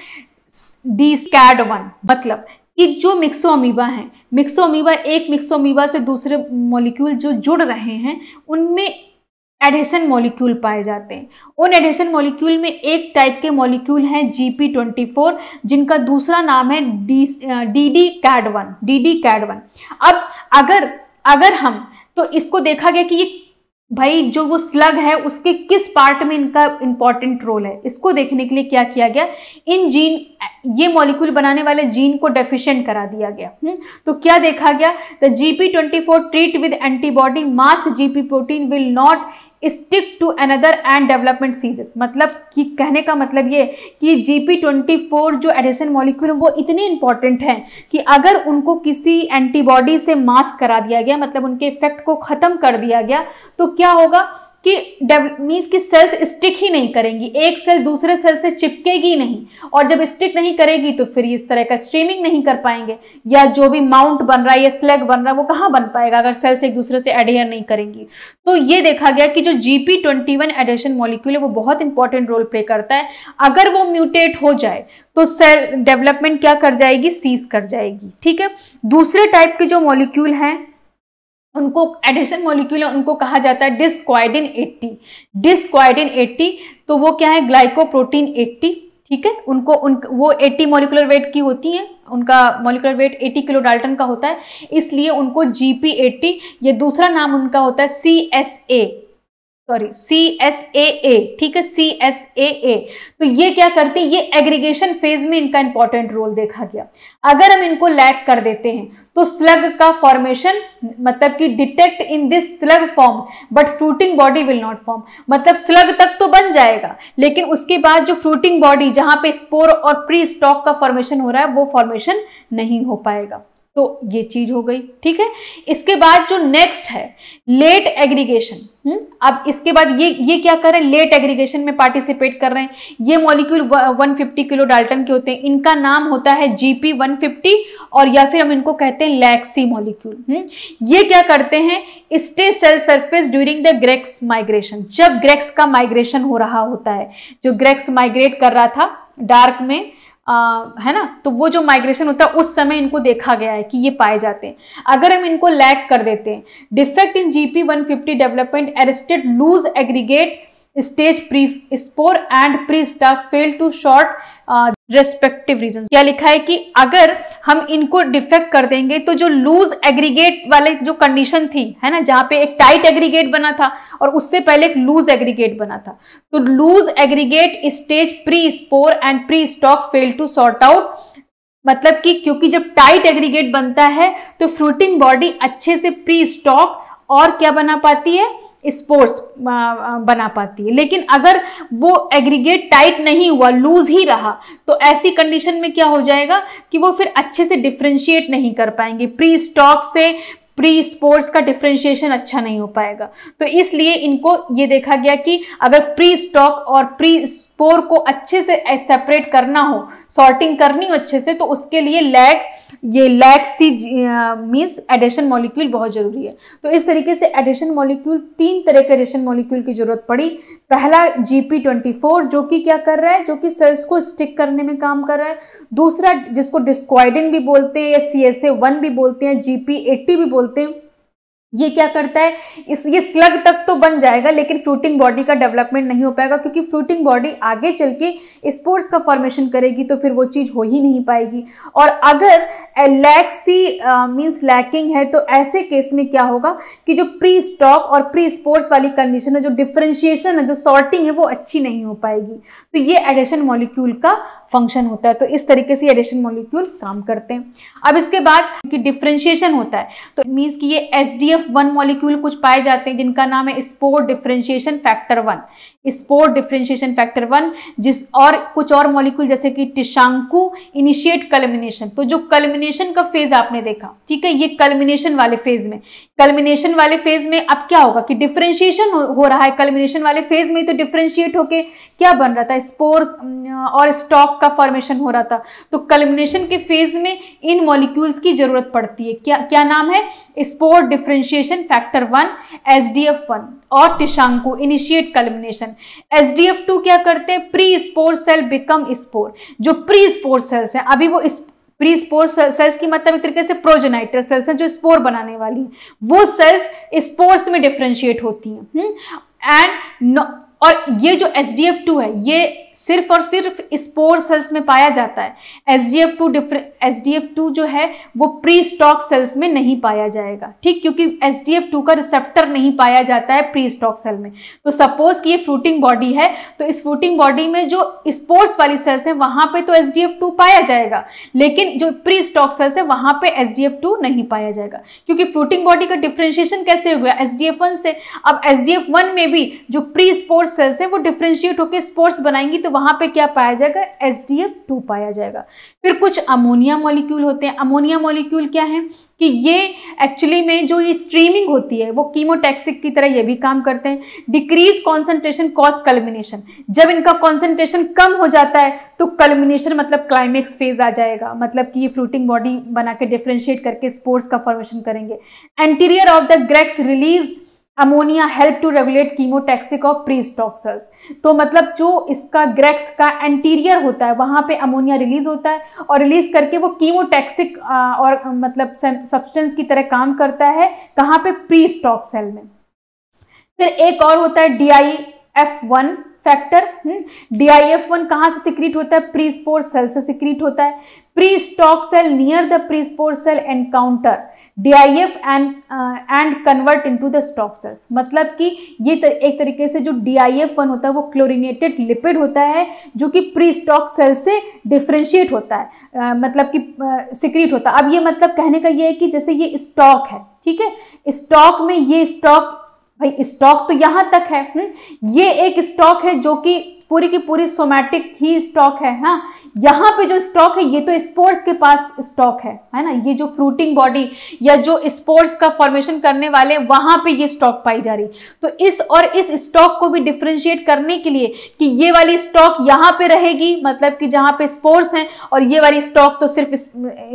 डी स्कैड वन मतलब कि जो अमीबा हैं अमीबा एक अमीबा से दूसरे मॉलिक्यूल जो जुड़ रहे हैं उनमें एडेशन मॉलिक्यूल पाए जाते हैं उन एडेशन मॉलिक्यूल में एक टाइप के मॉलिक्यूल हैं जी पी ट्वेंटी फोर जिनका दूसरा नाम है D D cad one D D cad one अब अगर अगर हम तो इसको देखा गया कि ये भाई जो वो स्लग है उसके किस पार्ट में इनका इंपॉर्टेंट रोल है इसको देखने के लिए क्या किया गया इन जीन ये मॉलिक्यूल बनाने वाले जीन को डेफिशिएंट करा दिया गया हुँ? हम्म, तो क्या देखा गया the GP twenty four treat with antibody mask GP protein will not stick to another and development ceases मतलब कि कहने का मतलब ये कि जी पी ट्वेंटी फोर जो एडिशन मॉलिक्यूल वो इतने इंपॉर्टेंट हैं कि अगर उनको किसी एंटीबॉडी से मास्क करा दिया गया मतलब उनके इफेक्ट को ख़त्म कर दिया गया तो क्या होगा कि मीन्स कि सेल्स स्टिक ही नहीं करेंगी एक सेल दूसरे सेल से चिपकेगी नहीं और जब स्टिक नहीं करेगी तो फिर इस तरह का स्ट्रीमिंग नहीं कर पाएंगे या जो भी माउंट बन रहा है या स्लेग बन रहा है वो कहाँ बन पाएगा अगर सेल्स एक दूसरे से एडेयर नहीं करेंगी तो ये देखा गया कि जो G P twenty one adhesion molecule है वो बहुत इंपॉर्टेंट रोल प्ले करता है अगर वो म्यूटेट हो जाए तो सेल डेवलपमेंट क्या कर जाएगी सीज कर जाएगी ठीक है दूसरे टाइप के जो मॉलिक्यूल हैं उनको एडिशन मॉलिक्यूल है उनको कहा जाता है डिस्क्वाइडिन 80 डिस्क्वाइडिन 80 तो वो क्या है ग्लाइकोप्रोटीन 80 ठीक है उनको उन वो 80 मॉलिकुलर वेट की होती हैं उनका मॉलिकुलर वेट 80 किलो डाल्टन का होता है इसलिए उनको जी पी एट्टी ये दूसरा नाम उनका होता है C S A sorry C S A A ठीक है सी एस ए ए तो ये क्या करती है ये एग्रीगेशन फेज में इनका इंपॉर्टेंट रोल देखा गया अगर हम इनको लैक कर देते हैं तो स्लग का फॉर्मेशन मतलब कि detect in this slug form but fruiting body will not form मतलब स्लग तक तो बन जाएगा लेकिन उसके बाद जो फ्रूटिंग बॉडी जहां पे स्पोर और प्री स्टॉक का फॉर्मेशन हो रहा है वो फॉर्मेशन नहीं हो पाएगा तो ये चीज हो गई ठीक है इसके बाद जो नेक्स्ट है लेट एग्रीगेशन हम्म? अब इसके बाद ये ये क्या कर रहे हैं लेट एग्रीगेशन में पार्टिसिपेट कर रहे हैं ये मॉलिक्यूल 150 किलो डाल्टन के होते हैं इनका नाम होता है जीपी 150 और या फिर हम इनको कहते हैं लैक्सी हम्म? मॉलिक्यूल ये क्या करते हैं stay cell surface during the grex migration जब ग्रेक्स का माइग्रेशन हो रहा होता है जो ग्रेक्स माइग्रेट कर रहा था डार्क में आ, है ना तो वो जो माइग्रेशन होता है उस समय इनको देखा गया है कि ये पाए जाते हैं अगर हम इनको लैग कर देते हैं defect in GP 150 development arrested loose aggregate stage prespore and prestalk fail to sort respective region क्या लिखा है कि अगर हम इनको डिफेक्ट कर देंगे तो जो लूज एग्रीगेट वाले जो कंडीशन थी है ना जहां पे एक टाइट एग्रीगेट बना था और उससे पहले एक लूज एग्रीगेट बना था तो loose aggregate stage prespore and prestalk fail to sort out मतलब कि क्योंकि जब टाइट एग्रीगेट बनता है तो फ्रूटिंग बॉडी अच्छे से प्री स्टॉक और क्या बना पाती है स्पोर्स बना पाती है लेकिन अगर वो एग्रीगेट टाइट नहीं हुआ लूज ही रहा तो ऐसी कंडीशन में क्या हो जाएगा कि वो फिर अच्छे से डिफ्रेंशिएट नहीं कर पाएंगे प्री स्टॉक से प्री स्पोर्ट्स का डिफ्रेंशिएशन अच्छा नहीं हो पाएगा तो इसलिए इनको ये देखा गया कि अगर प्री स्टॉक और प्री स्पोर को अच्छे से सेपरेट करना हो सॉर्टिंग करनी हो अच्छे से तो उसके लिए लैग ये सी मीन्स एडेशन मॉलिक्यूल बहुत ज़रूरी है तो इस तरीके से एडेशन मॉलिक्यूल तीन तरह के एडेशन मॉलिक्यूल की ज़रूरत पड़ी पहला जी पी ट्वेंटी फोर जो कि क्या कर रहा है जो कि सेल्स को स्टिक करने में काम कर रहा है दूसरा जिसको डिस्क्वाइडिन भी बोलते हैं या सी एस ए वन भी बोलते हैं जी पी एट्टी भी बोलते हैं ये क्या करता है इस ये स्लग तक तो बन जाएगा लेकिन फ्रूटिंग बॉडी का डेवलपमेंट नहीं हो पाएगा क्योंकि फ्रूटिंग बॉडी आगे चल के स्पोर्ट्स का फॉर्मेशन करेगी तो फिर वो चीज़ हो ही नहीं पाएगी और अगर लैक्सी मीन्स लैकिंग है तो ऐसे केस में क्या होगा कि जो प्री स्टॉक और प्री स्पोर्ट्स वाली कंडीशन है जो डिफ्रेंशिएशन है जो सॉर्टिंग है वो अच्छी नहीं हो पाएगी तो ये एडिशन मॉलिक्यूल का फंक्शन होता है तो इस तरीके से एडिशन मॉलिक्यूल काम करते हैं अब इसके बाद कि डिफ्रेंशिएशन होता है तो मीन्स कि ये एच एफ वन मॉलिक्यूल कुछ पाए जाते हैं जिनका नाम है spore differentiation factor one spore differentiation factor one जिस और कुछ और मॉलिक्यूल जैसे कि टिशांकु इनिशिएट कलमिनेशन तो जो कलमिनेशन का फेज आपने देखा ठीक है ये कलमिनेशन वाले फेज में कलमिनेशन वाले फेज में अब क्या होगा कि डिफ्रेंशिएशन हो रहा है कलमिनेशन वाले फेज में तो डिफ्रेंशिएट होकर क्या बन रहा था स्पोर्स और स्टॉक का फॉर्मेशन हो रहा था तो कलमिनेशन के फेज में इन मॉलिक्यूल्स की जरूरत पड़ती है क्या क्या नाम है spore differentiation depreciation factor one S D F one और टिशांकु initiate culmination S D F two क्या करते हैं prespore cell become spore जो प्री स्पोर सेल्स हैं अभी वो इस प्री स्पोर सेल्स की मतलब एक तरीके से प्रोजेनाइटर सेल्स हैं जो स्पोर बनाने वाली हैं वो सेल्स स्पोर्स में डिफ्रेंशिएट होती हैं एंड हम्म? और ये जो एस डी एफ टू है ये सिर्फ और सिर्फ स्पोर सेल्स में पाया जाता है S D F two different S D F two जो है वो प्री स्टॉक सेल्स में नहीं पाया जाएगा ठीक क्योंकि एस डी एफ टू का रिसेप्टर नहीं पाया जाता है प्री स्टॉक सेल में तो सपोज कि ये फ्रूटिंग बॉडी है तो इस फ्रूटिंग बॉडी में जो स्पोर्ट्स वाली सेल्स है वहाँ पर तो एस डी एफ टू पाया जाएगा लेकिन जो प्री स्टॉक सेल्स है वहाँ पर एस डी एफ टू नहीं पाया जाएगा क्योंकि फ्रूटिंग बॉडी का डिफ्रेंशिएशन कैसे हो गया एस डी एफ वन से अब एस डी एफ वन में भी जो प्री स्पोर्ट्स सेल्स है वो डिफ्रेंशिएट होकर स्पोर्ट्स बनाएंगी तो वहां पे क्या पाया जाएगा एस डी एफ टू पाया जाएगा फिर कुछ अमोनिया मॉलिक्यूल होते हैं अमोनिया मॉलिक्यूल क्या है कि ये एक्चुअली में जो ये स्ट्रीमिंग होती है वो कीमोटैक्सिक की तरह ये भी काम करते हैं डिक्रीज कॉन्सेंट्रेशन कॉज कल्मिनेशन जब इनका कॉन्सेंट्रेशन कम हो जाता है तो कल्बिनेशन मतलब क्लाइमेक्स फेज आ जाएगा मतलब कि ये फ्रूटिंग बॉडी बना के डिफ्रेंशिएट करके स्पोर्ट्स का फॉर्मेशन करेंगे anterior of the grex release ammonia help to regulate chemotaxis of prestalks तो मतलब जो इसका ग्रेक्स का एंटीरियर होता है वहाँ पे अमोनिया रिलीज होता है और रिलीज करके वो कीमोटैक्सिक और मतलब सब्सटेंस की तरह काम करता है कहाँ पे प्रीस्टॉक सेल में फिर एक और होता है D I F one factor D I F one कहाँ से सिक्रीट होता है प्री स्पोर सेल से सिक्रीट होता है prestalk cell near the prespore cell encounter D I F and and convert into the stalk cells मतलब कि ये तर, एक तरीके से जो डी आई एफ वन होता है वो क्लोरिनेटेड लिपिड होता है जो कि प्री स्टॉक सेल से डिफ्रेंशिएट होता है uh, मतलब कि सिक्रीट uh, होता है अब ये मतलब कहने का ये है कि जैसे ये स्टॉक है ठीक है स्टॉक में ये स्टॉक भाई स्टॉक तो यहां तक है हुँ? हम्म? ये एक स्टॉक है जो कि पूरी की पूरी सोमैटिक ही स्टॉक है हाँ यहाँ पे जो स्टॉक है ये तो स्पोर्ट्स के पास स्टॉक है है ना ये जो फ्रूटिंग बॉडी या जो स्पोर्ट्स का फॉर्मेशन करने वाले वहां पे ये स्टॉक पाई जा रही तो इस और इस स्टॉक को भी डिफ्रेंशिएट करने के लिए कि ये वाली स्टॉक यहाँ पे रहेगी मतलब कि जहाँ पे स्पोर्ट्स हैं और ये वाली स्टॉक तो सिर्फ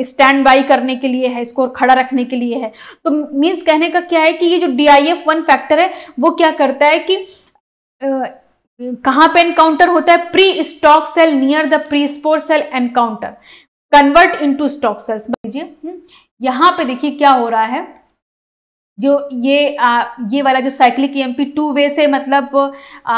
स्टैंड बाई करने के लिए है स्कोर खड़ा रखने के लिए है तो मीन्स कहने का क्या है कि ये जो D I F one factor है वो क्या करता है कि कहां पे एनकाउंटर होता है prestalk cell near the prespore cell encounter convert into stalk cells यहां पे देखिए क्या हो रहा है जो ये आ, ये वाला जो साइक्लिक ई टू वे से मतलब आ,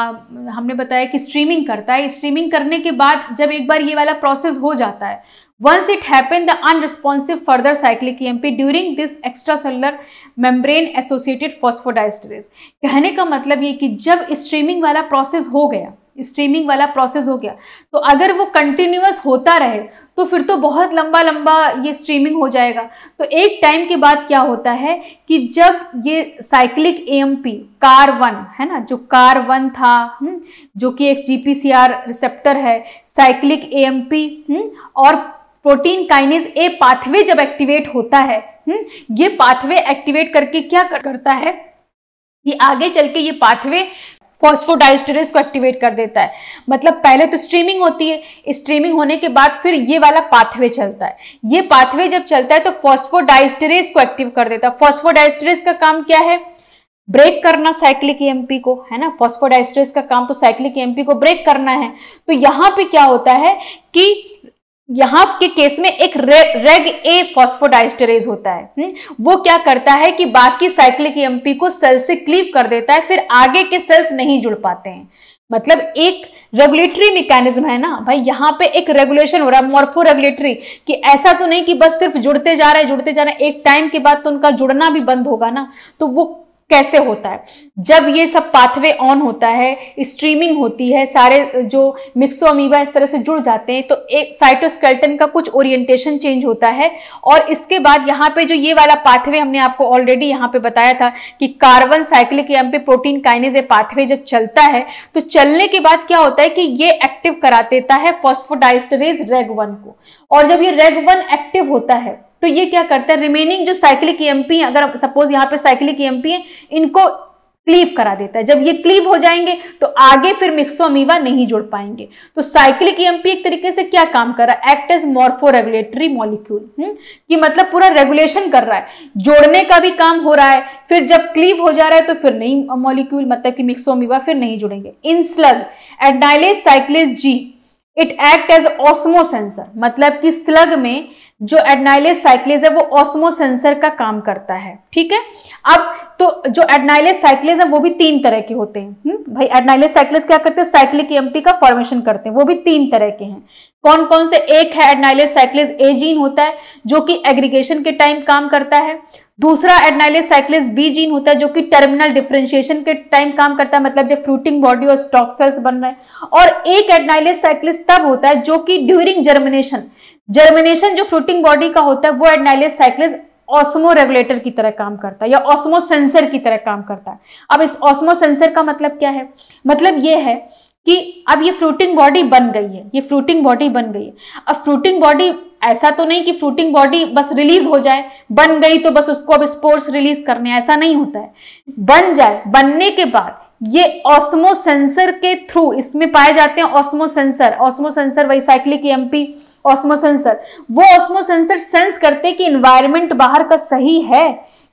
हमने बताया कि स्ट्रीमिंग करता है स्ट्रीमिंग करने के बाद जब एक बार ये वाला प्रोसेस हो जाता है once once it happened the unresponsive M P during this extra extracellular membrane associated phosphodiesterase कहने का मतलब ये कि जब स्ट्रीमिंग वाला प्रोसेस हो गया स्ट्रीमिंग वाला प्रोसेस हो गया तो अगर वो कंटिन्यूस होता रहे तो फिर तो बहुत लंबा लंबा ये स्ट्रीमिंग हो जाएगा तो एक टाइम के बाद क्या होता है कि जब ये साइक्लिक एएमपी कार वन है ना जो कार वन था हुँ? हम्म, जो कि एक जीपीसीआर रिसेप्टर है साइक्लिक हम्म, एएमपी और प्रोटीन काइनेज ए पाथवे जब एक्टिवेट होता है हुँ? हम्म, ये पाथवे एक्टिवेट करके क्या करता है कि आगे चल के ये पाथवे फॉस्फोडाइस्टेरेस को एक्टिवेट कर देता है मतलब पहले तो स्ट्रीमिंग होती है स्ट्रीमिंग होने के बाद फिर ये वाला पाथवे चलता है ये पाथवे जब चलता है तो फॉस्फोडाइस्टेरेस को एक्टिव कर देता है फॉस्फोडाइस्टेरेस का काम क्या है ब्रेक करना साइक्लिक एमपी e को है ना फॉस्फोडाइस्ट्रेस का काम तो साइक्लिक एमपी e को ब्रेक करना है तो यहां पे क्या होता है कि यहां के केस में एक रे, रेग ए फॉस्फोडाइस्टरेज होता है हुँ? हम्म? वो क्या करता है कि बाकी साइक्लिक एमपी e को सेल से क्लीव कर देता है फिर आगे के सेल्स नहीं जुड़ पाते हैं मतलब एक रेगुलेटरी मैकेनिज्म है ना भाई यहाँ पे एक रेगुलेशन हो रहा है मॉर्फो रेगुलेटरी कि ऐसा तो नहीं कि बस सिर्फ जुड़ते जा रहे हैं जुड़ते जा रहे हैं एक टाइम के बाद तो उनका जुड़ना भी बंद होगा ना तो वो कैसे होता है जब ये सब पाथवे ऑन होता है स्ट्रीमिंग होती है सारे जो मिक्सो अमीबा इस तरह से जुड़ जाते हैं तो एक साइटोस्केल्टन का कुछ ओरिएंटेशन चेंज होता है और इसके बाद यहाँ पे जो ये वाला पाथवे हमने आपको ऑलरेडी यहाँ पे बताया था कि कार्बन साइक्लिक एम पे प्रोटीन काइनेज ए पाथवे जब चलता है तो चलने के बाद क्या होता है कि ये एक्टिव करा देता है फॉस्फोडाइस्टरेज रेग वन को और जब ये रेग वन एक्टिव होता है तो ये क्या करते हैं रिमेनिंग जो साइक्लिक ईएमपी e अगर सपोज यहाँ पे साइक्लिक ईएमपी है इनको क्लीव करा देता है जब ये क्लीव हो जाएंगे तो आगे फिर मिक्सोमीवा नहीं जुड़ पाएंगे तो साइक्लिक ईएमपी e एक तरीके से क्या काम कर रहा है act as morphoregulatory molecule कि मतलब पूरा रेगुलेशन कर रहा है जोड़ने का भी काम हो रहा है फिर जब क्लीव हो जा रहा है तो फिर नहीं मॉलिक्यूल मतलब कि मिक्सोमीवा फिर नहीं जुड़ेंगे in slug adenylate cyclase G it act as osmosensor मतलब कि स्लग में जो एडनाइलेस साइक्लेज है वो ऑस्मो सेंसर का काम करता है ठीक है अब तो जो एडनाइलेस साइक्लेज है वो भी तीन तरह के होते हैं हुँ? हम्म? भाई एडनाइलेस साइक्लेज क्या करते हैं साइक्लिक एमपी e का फॉर्मेशन करते हैं वो भी तीन तरह के हैं कौन कौन से एक है एडनाइलेस साइक्लेज एजीन होता है जो कि एग्रीगेशन के टाइम काम करता है दूसरा एडनाइलिस साइक्लिस बी जीन होता है जो कि टर्मिनल डिफ्रेंशिएशन के टाइम काम करता है मतलब जब फ्रूटिंग बॉडी और स्टॉक सेल्स बन रहे हैं और एक एडनाइलिस साइक्लिस तब होता है जो कि ड्यूरिंग जर्मिनेशन जर्मिनेशन जो फ्रूटिंग बॉडी का होता है वो एडनाइलिस साइक्लिस ऑस्मो रेगुलेटर की तरह काम करता है या ऑस्मो सेंसर की तरह काम करता है अब इस ऑस्मो सेंसर का मतलब क्या है मतलब ये है कि अब ये फ्रूटिंग बॉडी बन गई है ये फ्रूटिंग बॉडी बन गई है अब फ्रूटिंग बॉडी ऐसा तो नहीं कि फ्रूटिंग बॉडी बस रिलीज हो जाए बन गई तो बस उसको अब स्पोर्ट्स रिलीज करने ऐसा नहीं होता है बन जाए बनने के बाद ये ऑस्मो सेंसर के थ्रू इसमें पाए जाते हैं ऑस्मो सेंसर ऑस्मो सेंसर वही साइक्लिक एमपी ऑस्मो सेंसर वो ऑस्मो सेंसर सेंस करते कि इन्वायरमेंट बाहर का सही है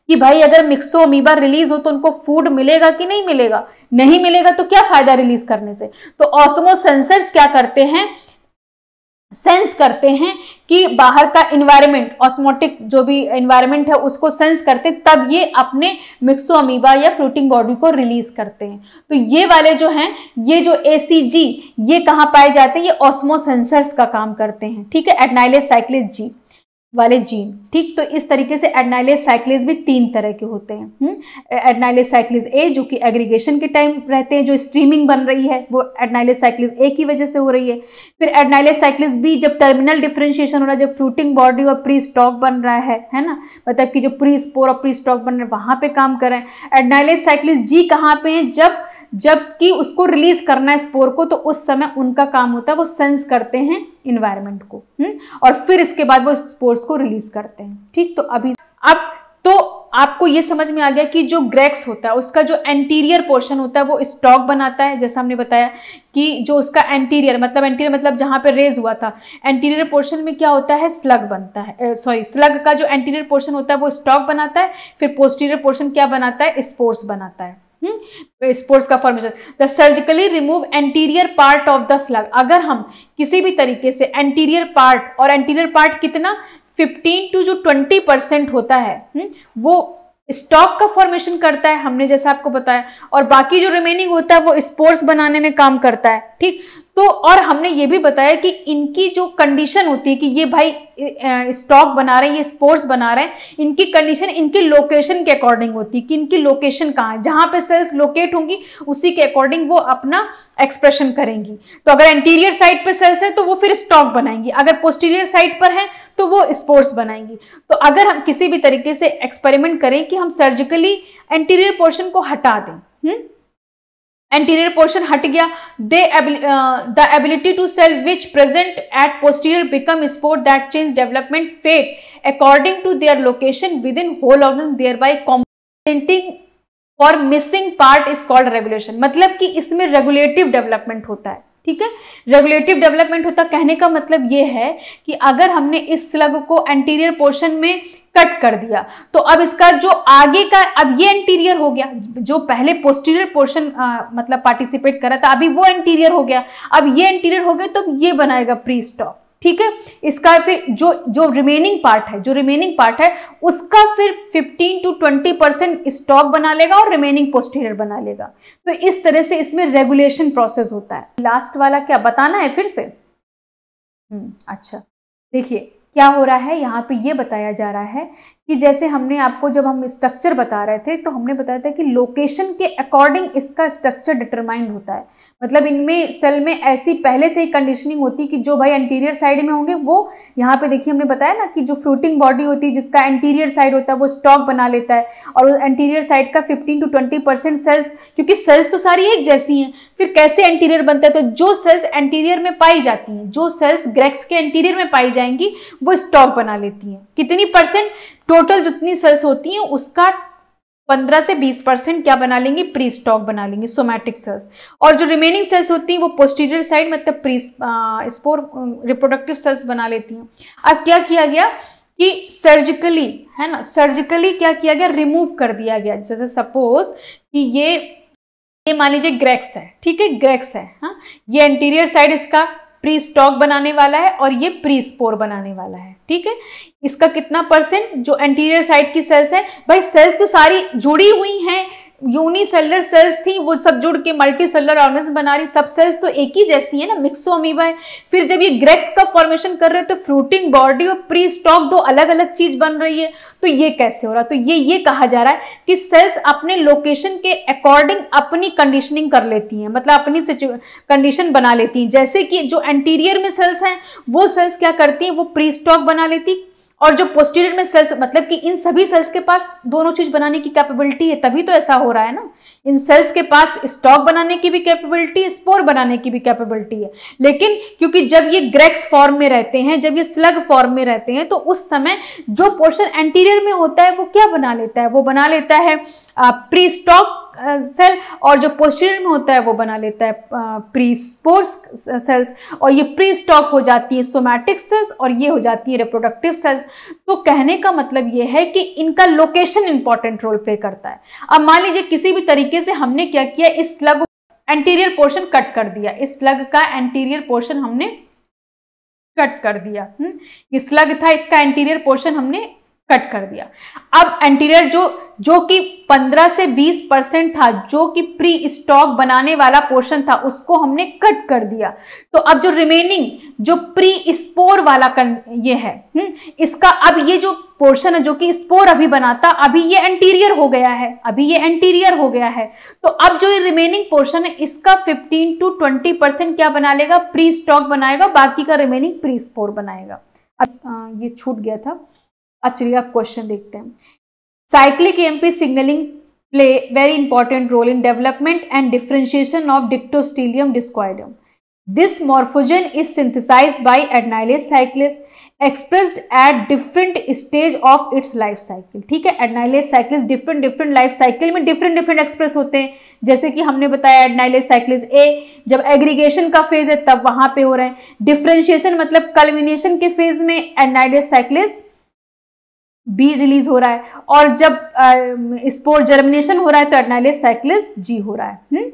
कि भाई अगर मिक्सो अमीबा रिलीज हो तो उनको फूड मिलेगा कि नहीं मिलेगा नहीं मिलेगा तो क्या फायदा रिलीज करने से तो ऑसमो सेंसर्स क्या करते हैं सेंस करते हैं कि बाहर का इन्वायरमेंट ऑस्मोटिक जो भी इन्वायरमेंट है उसको सेंस करते तब ये अपने मिक्सो अमीबा या फ्लोटिंग बॉडी को रिलीज करते हैं तो ये वाले जो हैं ये जो ए ये कहाँ पाए जाते हैं ये ऑस्मो सेंसर्स का काम करते हैं ठीक है एडनाइलेस साइक्लिस जी वाले जीन ठीक तो इस तरीके से एडनाइलेज साइक्लेज भी तीन तरह के होते हैं एडनाइलेज साइक्लेज ए जो कि एग्रीगेशन के टाइम रहते हैं जो स्ट्रीमिंग बन रही है वो एडनाइलेज साइक्लेज ए की वजह से हो रही है फिर एडनाइलेज साइक्लेज बी जब टर्मिनल डिफ्रेंशिएशन हो रहा है जब फ्रूटिंग बॉडी और प्री स्टॉक बन रहा है है ना मतलब कि जो प्री स्पोर और प्री स्टॉक बन रहा है वहाँ पर काम कर रहे हैं साइक्लेज जी कहाँ पर हैं जब जबकि उसको रिलीज करना है स्पोर को तो उस समय उनका काम होता है वो सेंस करते हैं इन्वायरमेंट को हुँ? हम्म? और फिर इसके बाद वो स्पोर्स को रिलीज करते हैं ठीक तो अभी अब तो आपको ये समझ में आ गया कि जो ग्रेक्स होता है उसका जो एंटीरियर पोर्शन होता है वो स्टॉक बनाता है जैसा हमने बताया कि जो उसका एंटीरियर मतलब एंटीरियर मतलब जहाँ पे रेज हुआ था एंटीरियर पोर्शन में क्या होता है स्लग बनता है सॉरी स्लग का जो एंटीरियर पोर्शन होता है वो स्टॉक बनाता है फिर पोस्टीरियर पोर्शन क्या बनाता है स्पोर्ट्स बनाता है स्पोर्ट्स हम्म, का formation the surgically remove anterior part of the slug अगर हम किसी भी तरीके से एंटीरियर पार्ट और एंटीरियर पार्ट कितना 15 टू जो 20 परसेंट होता है हम्म, वो स्टॉक का फॉर्मेशन करता है हमने जैसा आपको बताया और बाकी जो रिमेनिंग होता है वो स्पोर्ट्स बनाने में काम करता है ठीक तो और हमने ये भी बताया कि इनकी जो कंडीशन होती है कि ये भाई स्टॉक बना रहे हैं ये स्पोर्ट्स बना रहे हैं इनकी कंडीशन इनके लोकेशन के अकॉर्डिंग होती है कि इनकी लोकेशन कहाँ है जहाँ पे सेल्स लोकेट होंगी उसी के अकॉर्डिंग वो अपना एक्सप्रेशन करेंगी तो अगर इंटीरियर साइड पर सेल्स है तो वो फिर स्टॉक बनाएंगी अगर पोस्टीरियर साइड पर है तो वो स्पोर्ट्स बनाएंगी तो अगर हम किसी भी तरीके से एक्सपेरिमेंट करें कि हम सर्जिकली एंटीरियर पोर्शन को हटा दें हुँ? हम्म, एंटीरियर पोर्शन हट गया they the ability to cell which present at posterior become spore that change development fate according to their location within whole organ thereby compensating और missing part is called regulation मतलब कि इसमें regulative development होता है ठीक है regulative development होता कहने का मतलब यह है कि अगर हमने इस स्लग को एंटीरियर पोर्शन में कट कर दिया तो अब इसका जो आगे का अब ये इंटीरियर हो गया जो पहले पोस्टीरियर पोर्शन मतलब पार्टिसिपेट करा था अभी वो इंटीरियर हो गया अब ये इंटीरियर हो गया तो ये बनाएगा प्री स्टॉप ठीक है इसका फिर जो जो रिमेनिंग पार्ट है जो रिमेनिंग पार्ट है उसका फिर 15 टू 20 परसेंट स्टॉक बना लेगा और रिमेनिंग पोस्टीरियर बना लेगा तो इस तरह से इसमें रेगुलेशन प्रोसेस होता है लास्ट वाला क्या बताना है फिर से हम्म, अच्छा देखिए क्या हो रहा है यहाँ पे ये बताया जा रहा है कि जैसे हमने आपको जब हम स्ट्रक्चर बता रहे थे तो हमने बताया था कि लोकेशन के अकॉर्डिंग इसका स्ट्रक्चर डिटरमाइंड होता है मतलब इनमें सेल में ऐसी पहले से ही कंडीशनिंग होती है कि जो भाई एंटीरियर साइड में होंगे वो यहाँ पे देखिए हमने बताया ना कि जो फ्रूटिंग बॉडी होती है जिसका एंटीरियर साइड होता है वो स्टॉक बना लेता है और एंटीरियर साइड का fifteen to twenty percent cells क्योंकि सेल्स तो सारी एक जैसी हैं फिर कैसे एंटीरियर बनता है तो जो सेल्स एंटीरियर में पाई जाती हैं जो सेल्स ग्रेक्स के एंटीरियर में पाई जाएंगी वो स्टॉक बना लेती हैं कितनी परसेंट टोटल जितनी सेल्स होती हैं उसका 15 से 20 परसेंट क्या बना लेंगे प्री स्टॉक बना लेंगे सोमैटिक सेल्स और जो रिमेनिंग सेल्स होती हैं वो पोस्टीरियर साइड मतलब प्री स्पोर रिप्रोडक्टिव सेल्स बना लेती हैं अब क्या किया गया कि सर्जिकली है ना सर्जिकली क्या किया गया रिमूव कर दिया गया जैसे सपोज कि ये ये मान लीजिए ग्रेक्स है ठीक है ग्रेक्स है हाँ ये एंटीरियर साइड इसका प्री स्टॉक बनाने वाला है और ये प्री स्पोर बनाने वाला है ठीक है इसका कितना परसेंट जो एंटीरियर साइड की सेल्स है भाई सेल्स तो सारी जुड़ी हुई हैं यूनिसेलर सेल्स थी वो सब जुड़ के मल्टी सेलर ऑर्गेनिज्म बना रही सब सेल्स तो एक ही जैसी है ना अमीबा तो है फिर जब ये ग्रेक्स का फॉर्मेशन कर रहे हैं तो फ्रूटिंग बॉडी और प्री स्टॉक दो अलग अलग चीज बन रही है तो ये कैसे हो रहा तो ये ये कहा जा रहा है कि सेल्स अपने लोकेशन के अकॉर्डिंग अपनी कंडीशनिंग कर लेती हैं मतलब अपनी कंडीशन बना लेती हैं जैसे कि जो एंटीरियर में सेल्स हैं वो सेल्स क्या करती हैं वो प्री स्टॉक बना लेती और जो पोस्टीरियर में सेल्स मतलब कि इन सभी सेल्स के पास दोनों चीज बनाने की कैपेबिलिटी है तभी तो ऐसा हो रहा है ना इन सेल्स के पास स्टॉक बनाने की भी कैपेबिलिटी स्पोर बनाने की भी कैपेबिलिटी है लेकिन क्योंकि जब ये ग्रेक्स फॉर्म में रहते हैं जब ये स्लग फॉर्म में रहते हैं तो उस समय जो पोर्शन एंटीरियर में होता है वो क्या बना लेता है वो बना लेता है प्री स्टॉक सेल और जो पोस्टीरियर में होता है वो बना लेता है प्री स्पोर्स सेल्स और ये प्री स्टॉक हो जाती है सोमैटिक सेल्स और ये हो जाती है रिप्रोडक्टिव सेल्स तो कहने का मतलब ये है कि इनका लोकेशन इंपॉर्टेंट रोल प्ले करता है अब मान लीजिए किसी भी तरीके से हमने क्या किया इस स्लग एंटीरियर पोर्शन कट कर दिया इस स्लग का एंटीरियर पोर्शन हमने कट कर दिया हुँ? हम्म, ये स्लग था इसका एंटीरियर पोर्शन हमने कट कर दिया अब एंटीरियर जो जो कि 15 से 20 परसेंट था जो कि प्री स्टॉक बनाने वाला पोर्शन था उसको हमने कट कर दिया तो अब जो रिमेनिंग जो प्री स्पोर वाला कर ये है हुँ? हम्म, इसका अब ये जो पोर्शन है जो कि स्पोर अभी बनाता अभी ये एंटीरियर हो गया है अभी ये एंटीरियर हो गया है तो अब जो ये रिमेनिंग पोर्शन है इसका 15 टू 20 परसेंट क्या बना लेगा प्री स्टॉक बनाएगा बाकी का रिमेनिंग प्री स्पोर बनाएगा अब ये छूट गया था अब चलिए आप क्वेश्चन देखते हैं cyclic AMP signalling play very important role in development and differentiation of Dictyostelium discoideum this morphogen is synthesize by adenylate cyclase expressed at different stage of its life cycle ठीक है adenylate cyclase different different life cycle में different different express होते हैं जैसे कि हमने बताया एडनाइलिस cyclase ए जब एग्रीगेशन का फेज है तब वहां पे हो रहे हैं डिफ्रेंशिएशन मतलब कलमिनेशन के फेज में एडनाइलेस साइक्लिस बी रिलीज हो रहा है और जब स्पोर जर्मिनेशन हो रहा है तो एडनाइलिस साइक्लिस जी हो रहा है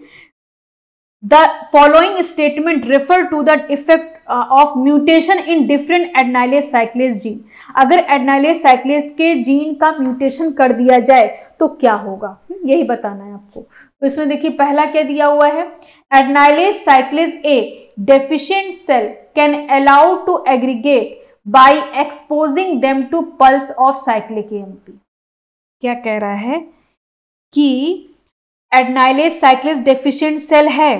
the following statement refer to the effect of mutation in different adenylate cyclase adnylase अगर एडनाइलिस साइक्लिस के जीन का म्यूटेशन कर दिया जाए तो क्या होगा हम्म, यही बताना है आपको तो इसमें देखिए पहला क्या दिया हुआ है adenylate cyclase A deficient cell can allow to aggregate by exposing them to pulse of cyclic AMP. क्या कह रहा है कि एडनाइलेज साइक्लेज डेफिशिएंट सेल है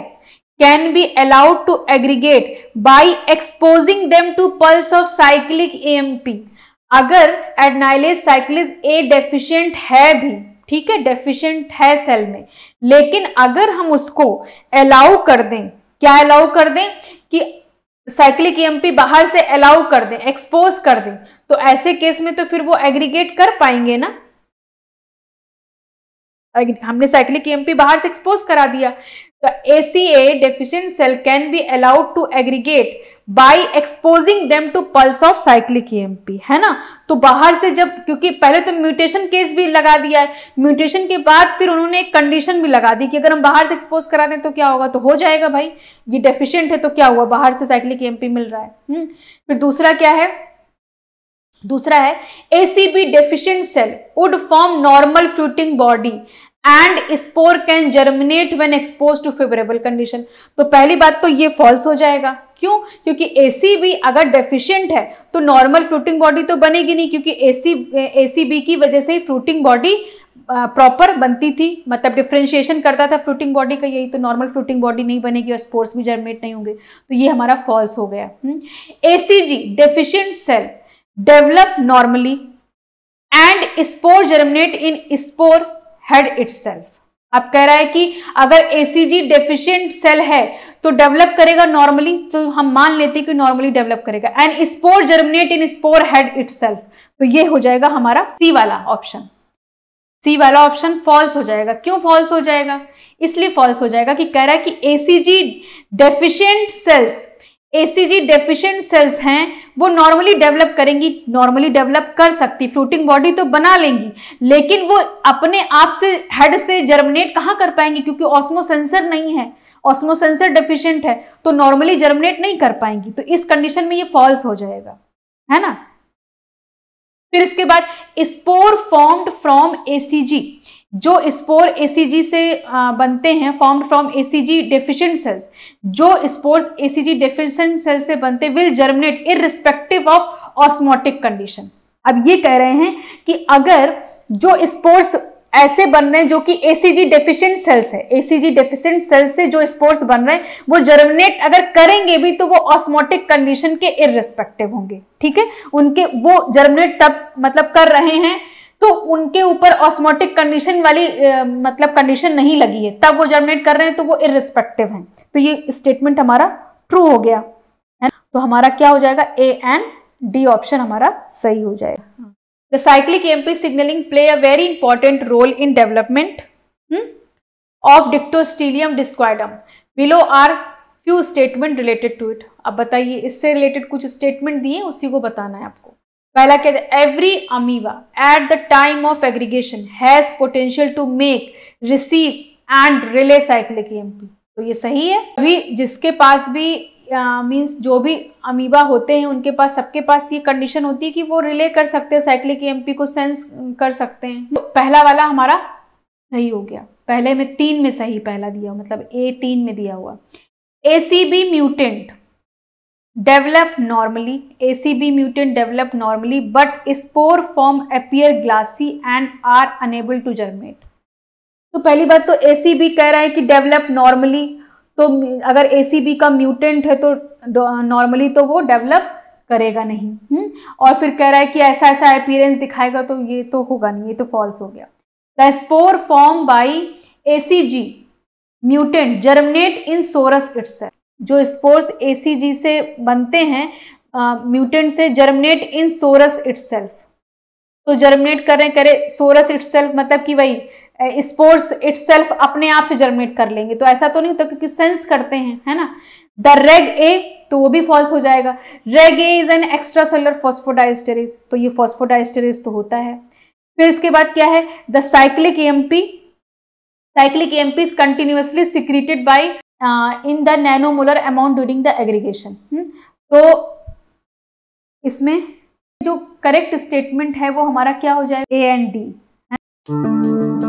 can be allowed to aggregate by exposing them to pulse of cyclic AMP अगर adenylate साइक्लेज ए deficient है भी ठीक है डेफिशिएंट है सेल में लेकिन अगर हम उसको अलाउ कर दें क्या अलाउ कर दें कि साइक्लिक ईएमपी e बाहर से अलाउ कर दें एक्सपोज कर दें तो ऐसे केस में तो फिर वो एग्रीगेट कर पाएंगे ना हमने साइक्लिक ईएमपी e बाहर से एक्सपोज करा दिया ACA deficient cell can be allowed to aggregate by exposing them to pulse of cyclic E है ना तो बाहर से जब क्योंकि पहले तो म्यूटेशन केस भी लगा दिया है म्यूटेशन के बाद फिर उन्होंने एक कंडीशन भी लगा दी कि अगर हम बाहर से एक्सपोज करा दें तो क्या होगा तो हो जाएगा भाई ये डेफिशियंट है तो क्या हुआ बाहर से साइक्लिक ई e मिल रहा है हुँ? हम्म। फिर दूसरा क्या है दूसरा है ACB deficient cell would form normal fruiting body and spore can germinate when expose to favourable condition तो पहली बात तो ये फॉल्स हो जाएगा क्यों क्योंकि ए बी अगर डेफिशियंट है तो नॉर्मल फ्रूटिंग बॉडी तो बनेगी नहीं क्योंकि ए सी की वजह से ही फ्रूटिंग बॉडी प्रॉपर बनती थी मतलब डिफ्रेंशिएशन करता था फ्रूटिंग बॉडी का यही तो नॉर्मल फ्रूटिंग बॉडी नहीं बनेगी और स्पोर्ट्स भी जर्मिनेट नहीं होंगे तो ये हमारा फॉल्स हो गया A C G deficient cell develop normally and spore germinate in spore head itself अब कह रहा है कि अगर एसीजी डेफिशिएंट सेल है तो डेवलप करेगा नॉर्मली तो हम मान लेते हैं कि नॉर्मली डेवलप करेगा and spore germinate in spore head itself तो ये हो जाएगा हमारा सी वाला ऑप्शन सी वाला ऑप्शन फॉल्स हो जाएगा क्यों फॉल्स हो जाएगा इसलिए फॉल्स हो जाएगा कि कह रहा है कि ACG deficient cells ACG deficient cells हैं वो नॉर्मली डेवलप करेंगी नॉर्मली डेवलप कर सकती फ्रूटिंग बॉडी तो बना लेंगी लेकिन वो अपने आप से हेड से जर्मिनेट कहाँ कर पाएंगी क्योंकि ऑस्मोसेंसर नहीं है ऑस्मोसेंसर डेफिशिएंट है तो नॉर्मली जर्मिनेट नहीं कर पाएंगी तो इस कंडीशन में ये फॉल्स हो जाएगा है ना फिर इसके बाद स्पोर फॉर्म्ड फ्रॉम एसीजी जो स्पोर एसीजी से बनते हैं form from ACG deficient cells जो स्पोर्स एसीजी डेफिशिएंट सेल से बनते will germinate irrespective of osmotic condition अब ये कह रहे हैं कि अगर जो स्पोर्स ऐसे बन रहे हैं जो कि एसीजी डेफिशिएंट सेल्स है एसीजी डेफिशिएंट सेल्स से जो स्पोर्स बन रहे हैं वो जर्मिनेट अगर करेंगे भी तो वो ऑस्मोटिक कंडीशन के इरिस्पेक्टिव होंगे ठीक है उनके वो जर्मिनेट तब मतलब कर रहे हैं तो उनके ऊपर ऑस्मोटिक कंडीशन वाली आ, मतलब कंडीशन नहीं लगी है तब वो जर्मिनेट कर रहे हैं तो वो इरिस्पेक्टिव हैं तो ये स्टेटमेंट हमारा ट्रू हो गया है तो हमारा क्या हो जाएगा ए एंड डी ऑप्शन हमारा सही हो जाएगा the cyclic AMP signalling play a very important role in development of Dictyostelium discoideum below are few statement related to it अब बताइए इससे रिलेटेड कुछ स्टेटमेंट दिए उसी को बताना है आपको पहला कहते हैं every amoeba at the time of aggregation has potential to make receive and relay cyclic AMP तो ये सही है अभी जिसके पास भी मीन्स uh, जो भी अमीबा होते हैं उनके पास सबके पास ये कंडीशन होती है कि वो रिले कर सकते हैं साइक्लिक एमपी e को सेंस कर सकते हैं तो पहला वाला हमारा सही हो गया पहले में तीन में सही पहला दिया मतलब ए तीन में दिया हुआ A C B mutant develop normally A C B mutant develop normally but spore form appear glassy and are unable to germinate तो पहली बात तो ए सी बी कह रहा है कि डेवलप नॉर्मली तो अगर ए सी बी का म्यूटेंट है तो नॉर्मली तो वो डेवलप करेगा नहीं हुँ? हम्म? और फिर कह रहा है कि ऐसा ऐसा अपियरेंस दिखाएगा तो ये तो होगा नहीं ये तो फॉल्स हो गया the spore form by a C G mutant germinate in sorus its है जो स्पोर्स ए से बनते हैं म्यूटेंट से जर्मिनेट इन सोरस इट्सल्फ तो जर्मिनेट करें करें सोरस इट्सल्फ मतलब कि वही स्पोर्ट्स इट्सल्फ अपने आप से जर्मिनेट कर लेंगे तो ऐसा तो नहीं होता क्योंकि सेंस करते हैं है ना द रेग ए तो वो भी फॉल्स हो जाएगा reg A is an extracellular phosphodiesterase तो ये फॉस्फोडाइस्टेरेज तो होता है फिर इसके बाद क्या है the cyclic M cyclic M P is continuously secreted by in the nanomolar amount during the aggregation तो इसमें जो करेक्ट स्टेटमेंट है वो हमारा क्या हो जाएगा ए एंड डी